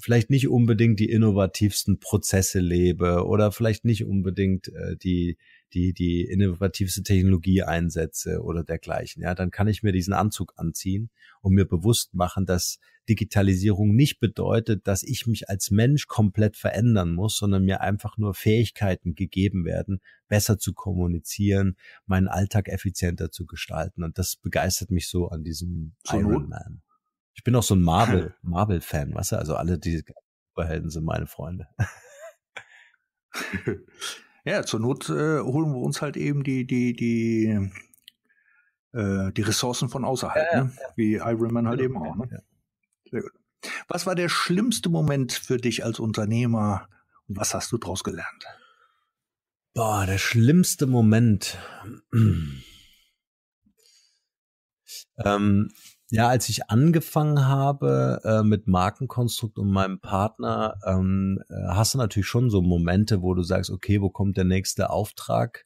vielleicht nicht unbedingt die innovativsten Prozesse lebe oder vielleicht nicht unbedingt äh, die die, die innovativste Technologie einsetze oder dergleichen, ja, dann kann ich mir diesen Anzug anziehen und mir bewusst machen, dass Digitalisierung nicht bedeutet, dass ich mich als Mensch komplett verändern muss, sondern mir einfach nur Fähigkeiten gegeben werden, besser zu kommunizieren, meinen Alltag effizienter zu gestalten. Und das begeistert mich so an diesem so Iron Man. Ich bin auch so ein Marvel, Marvel-Fan, weißt du? Also alle diese Superhelden sind meine Freunde. Ja, zur Not äh, holen wir uns halt eben die, die, die, äh, die Ressourcen von außerhalb, ja, ne? ja. wie Iron Man halt ja, genau, eben auch. Ne? Sehr gut. Was war der schlimmste Moment für dich als Unternehmer und was hast du daraus gelernt? Boah, der schlimmste Moment. ähm, ja, als ich angefangen habe äh, mit Markenkonstrukt und meinem Partner, ähm, äh, hast du natürlich schon so Momente, wo du sagst, okay, wo kommt der nächste Auftrag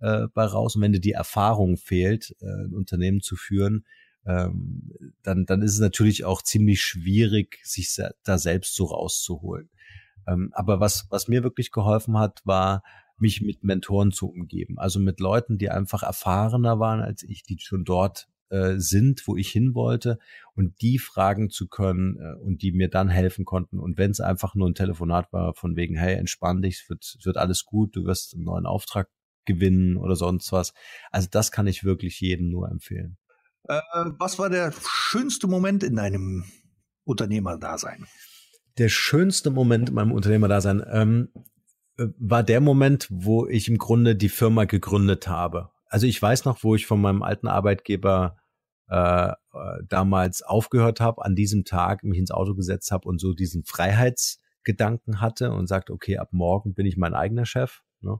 äh, bei raus? Und wenn dir die Erfahrung fehlt, äh, ein Unternehmen zu führen, ähm, dann, dann ist es natürlich auch ziemlich schwierig, sich da selbst so rauszuholen. Ähm, aber was, was mir wirklich geholfen hat, war, mich mit Mentoren zu umgeben. Also mit Leuten, die einfach erfahrener waren als ich, die schon dort äh, sind, wo ich hin wollte und die fragen zu können äh, und die mir dann helfen konnten. Und wenn es einfach nur ein Telefonat war von wegen, hey, entspann dich, es wird, wird alles gut, du wirst einen neuen Auftrag gewinnen oder sonst was. Also das kann ich wirklich jedem nur empfehlen. Äh, was war der schönste Moment in deinem Unternehmerdasein? Der schönste Moment in meinem Unternehmerdasein ähm, äh, war der Moment, wo ich im Grunde die Firma gegründet habe also ich weiß noch, wo ich von meinem alten Arbeitgeber äh, äh, damals aufgehört habe, an diesem Tag mich ins Auto gesetzt habe und so diesen Freiheitsgedanken hatte und sagte, okay, ab morgen bin ich mein eigener Chef. Ne?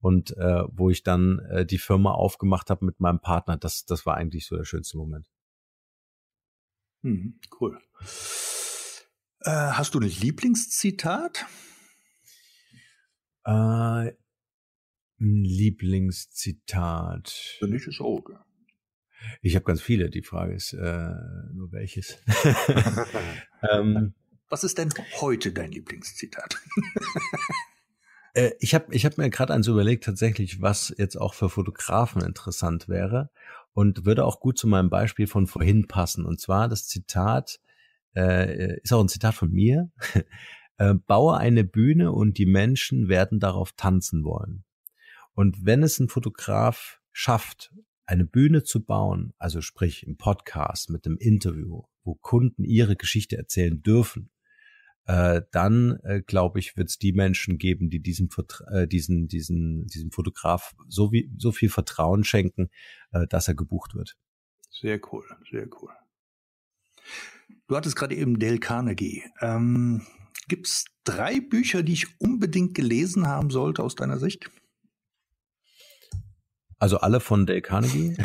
Und äh, wo ich dann äh, die Firma aufgemacht habe mit meinem Partner, das, das war eigentlich so der schönste Moment. Hm, cool. Äh, hast du ein Lieblingszitat? Äh, ein Lieblingszitat? Für mich ist Auge. Ich habe ganz viele, die Frage ist äh, nur welches. ähm, Was ist denn heute dein Lieblingszitat? Äh, ich habe ich hab mir gerade eins überlegt, tatsächlich, was jetzt auch für Fotografen interessant wäre und würde auch gut zu meinem Beispiel von vorhin passen. Und zwar das Zitat, äh, ist auch ein Zitat von mir, äh, baue eine Bühne und die Menschen werden darauf tanzen wollen. Und wenn es ein Fotograf schafft, eine Bühne zu bauen, also sprich im Podcast mit einem Interview, wo Kunden ihre Geschichte erzählen dürfen, äh, dann äh, glaube ich, wird es die Menschen geben, die diesem äh, diesen diesen diesen Fotograf so wie so viel Vertrauen schenken, äh, dass er gebucht wird. Sehr cool, sehr cool. Du hattest gerade eben Dale Carnegie. Ähm, Gibt es drei Bücher, die ich unbedingt gelesen haben sollte aus deiner Sicht? Also alle von Dale Carnegie.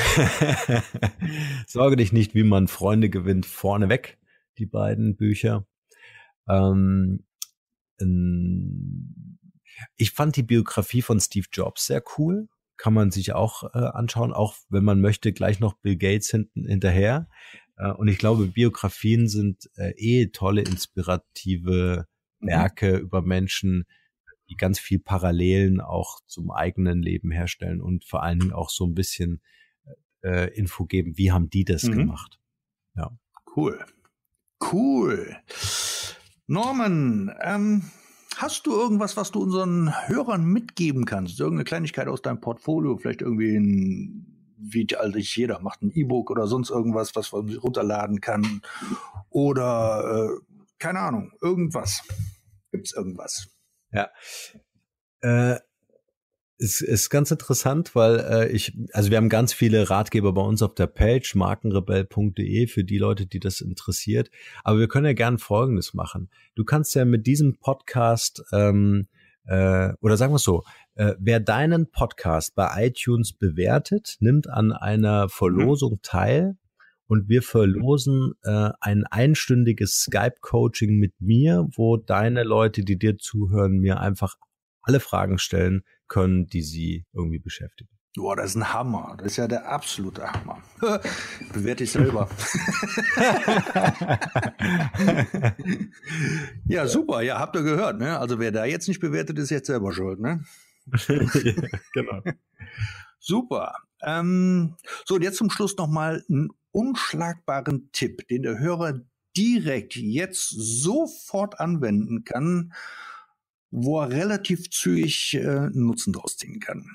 Sorge dich nicht, wie man Freunde gewinnt, vorneweg, die beiden Bücher. Ähm, ich fand die Biografie von Steve Jobs sehr cool. Kann man sich auch äh, anschauen, auch wenn man möchte, gleich noch Bill Gates hinten hinterher. Äh, und ich glaube, Biografien sind äh, eh tolle, inspirative mhm. Werke mhm. über Menschen, die ganz viel Parallelen auch zum eigenen Leben herstellen und vor allen Dingen auch so ein bisschen äh, Info geben, wie haben die das mhm. gemacht. Ja. Cool. Cool. Norman, ähm, hast du irgendwas, was du unseren Hörern mitgeben kannst? Irgendeine Kleinigkeit aus deinem Portfolio, vielleicht irgendwie ein wie also jeder macht ein E-Book oder sonst irgendwas, was man sich runterladen kann oder äh, keine Ahnung, irgendwas. Gibt es irgendwas? Ja. Äh, ist, ist ganz interessant, weil äh, ich, also wir haben ganz viele Ratgeber bei uns auf der Page, markenrebell.de, für die Leute, die das interessiert. Aber wir können ja gern Folgendes machen. Du kannst ja mit diesem Podcast, ähm, äh, oder sagen wir es so, äh, wer deinen Podcast bei iTunes bewertet, nimmt an einer mhm. Verlosung mhm. teil und wir verlosen äh, ein einstündiges Skype-Coaching mit mir, wo deine Leute, die dir zuhören, mir einfach alle Fragen stellen können, die sie irgendwie beschäftigen. Boah, das ist ein Hammer. Das ist ja der absolute Hammer. Bewerte ich selber. ja, super. Ja, habt ihr gehört. Ne? Also wer da jetzt nicht bewertet, ist jetzt selber schuld. Ne? genau. Super. Ähm, so, und jetzt zum Schluss nochmal ein unschlagbaren Tipp, den der Hörer direkt jetzt sofort anwenden kann, wo er relativ zügig äh, Nutzen draus ziehen kann.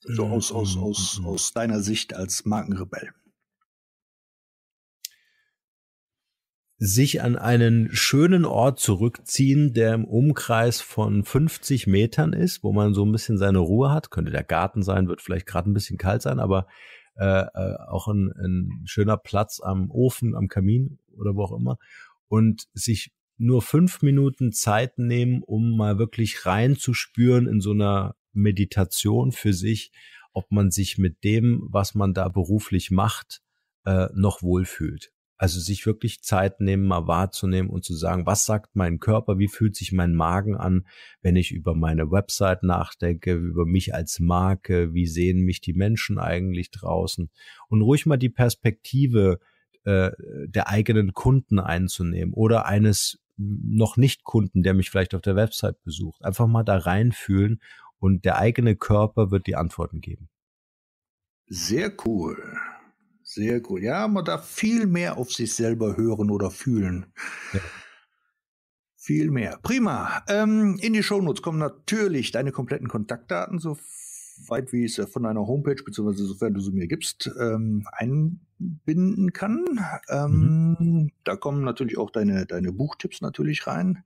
So aus, aus, aus, mhm. aus deiner Sicht als Markenrebell. Sich an einen schönen Ort zurückziehen, der im Umkreis von 50 Metern ist, wo man so ein bisschen seine Ruhe hat. Könnte der Garten sein, wird vielleicht gerade ein bisschen kalt sein, aber äh, äh, auch ein, ein schöner Platz am Ofen, am Kamin oder wo auch immer und sich nur fünf Minuten Zeit nehmen, um mal wirklich reinzuspüren in so einer Meditation für sich, ob man sich mit dem, was man da beruflich macht, äh, noch wohlfühlt. Also sich wirklich Zeit nehmen, mal wahrzunehmen und zu sagen, was sagt mein Körper, wie fühlt sich mein Magen an, wenn ich über meine Website nachdenke, über mich als Marke, wie sehen mich die Menschen eigentlich draußen und ruhig mal die Perspektive äh, der eigenen Kunden einzunehmen oder eines noch nicht Kunden, der mich vielleicht auf der Website besucht. Einfach mal da reinfühlen und der eigene Körper wird die Antworten geben. Sehr cool. Sehr gut. Ja, man darf viel mehr auf sich selber hören oder fühlen. Ja. Viel mehr. Prima. Ähm, in die Shownotes kommen natürlich deine kompletten Kontaktdaten, so weit wie es äh, von deiner Homepage, beziehungsweise sofern du sie mir gibst, ähm, einbinden kann. Ähm, mhm. Da kommen natürlich auch deine, deine Buchtipps natürlich rein.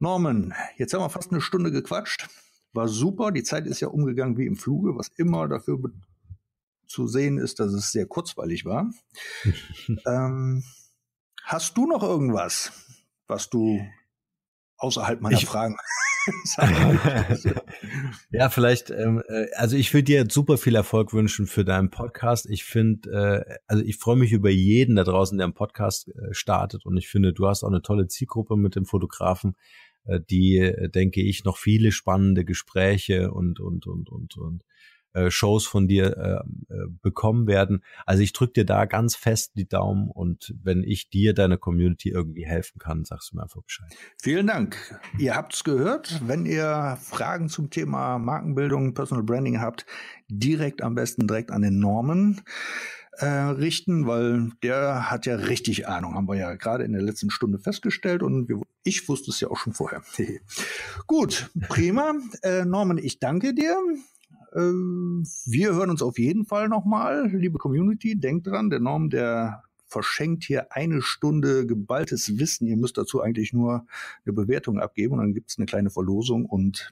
Norman, jetzt haben wir fast eine Stunde gequatscht. War super. Die Zeit ist ja umgegangen wie im Fluge, was immer dafür zu sehen ist, dass es sehr kurzweilig war. ähm, hast du noch irgendwas, was du außerhalb meiner ich, Fragen ja, vielleicht, ähm, äh, also ich würde dir super viel Erfolg wünschen für deinen Podcast. Ich finde, äh, also ich freue mich über jeden da draußen, der einen Podcast äh, startet und ich finde, du hast auch eine tolle Zielgruppe mit dem Fotografen, äh, die, äh, denke ich, noch viele spannende Gespräche und, und, und, und, und äh, Shows von dir äh, äh bekommen werden. Also ich drücke dir da ganz fest die Daumen und wenn ich dir, deine Community irgendwie helfen kann, sagst du mir einfach Bescheid. Vielen Dank. Ihr habt's gehört. Wenn ihr Fragen zum Thema Markenbildung, Personal Branding habt, direkt am besten direkt an den Norman äh, richten, weil der hat ja richtig Ahnung, haben wir ja gerade in der letzten Stunde festgestellt und wir, ich wusste es ja auch schon vorher. Gut, prima. Äh, Norman, ich danke dir. Ähm, wir hören uns auf jeden Fall nochmal. Liebe Community, denkt dran, der Norm, der verschenkt hier eine Stunde geballtes Wissen. Ihr müsst dazu eigentlich nur eine Bewertung abgeben und dann gibt es eine kleine Verlosung und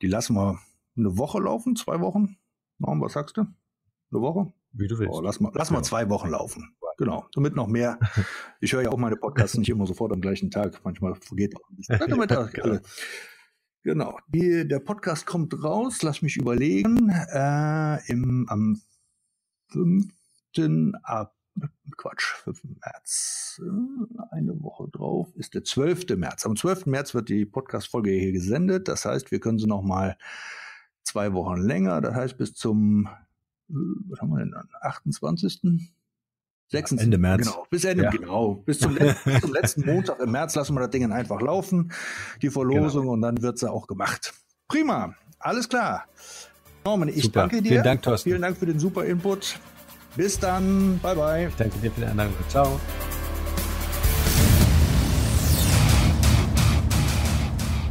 die lassen wir eine Woche laufen, zwei Wochen. Norm, was sagst du? Eine Woche? Wie du willst. Oh, lass mal, lass mal zwei Wochen laufen. Genau, damit noch mehr. Ich höre ja auch meine Podcasts nicht immer sofort am gleichen Tag. Manchmal vergeht auch ein bisschen. damit, ja, genau. alle. Äh, Genau. Die, der Podcast kommt raus, lass mich überlegen, äh, im, am 5. April. Quatsch, 5. März, eine Woche drauf, ist der 12. März. Am 12. März wird die Podcast-Folge hier gesendet. Das heißt, wir können sie nochmal zwei Wochen länger, das heißt bis zum, was haben wir denn dann, 28. 26. Ende März. Genau, bis Ende, ja. genau. Bis zum, letzten, bis zum, letzten Montag im März lassen wir das Ding einfach laufen, die Verlosung, genau. und dann wird sie auch gemacht. Prima, alles klar. Norman, ich super. danke dir. Vielen Dank, Thorsten. Vielen Dank für den super Input. Bis dann. Bye, bye. Ich danke dir für den Einladung. Ciao.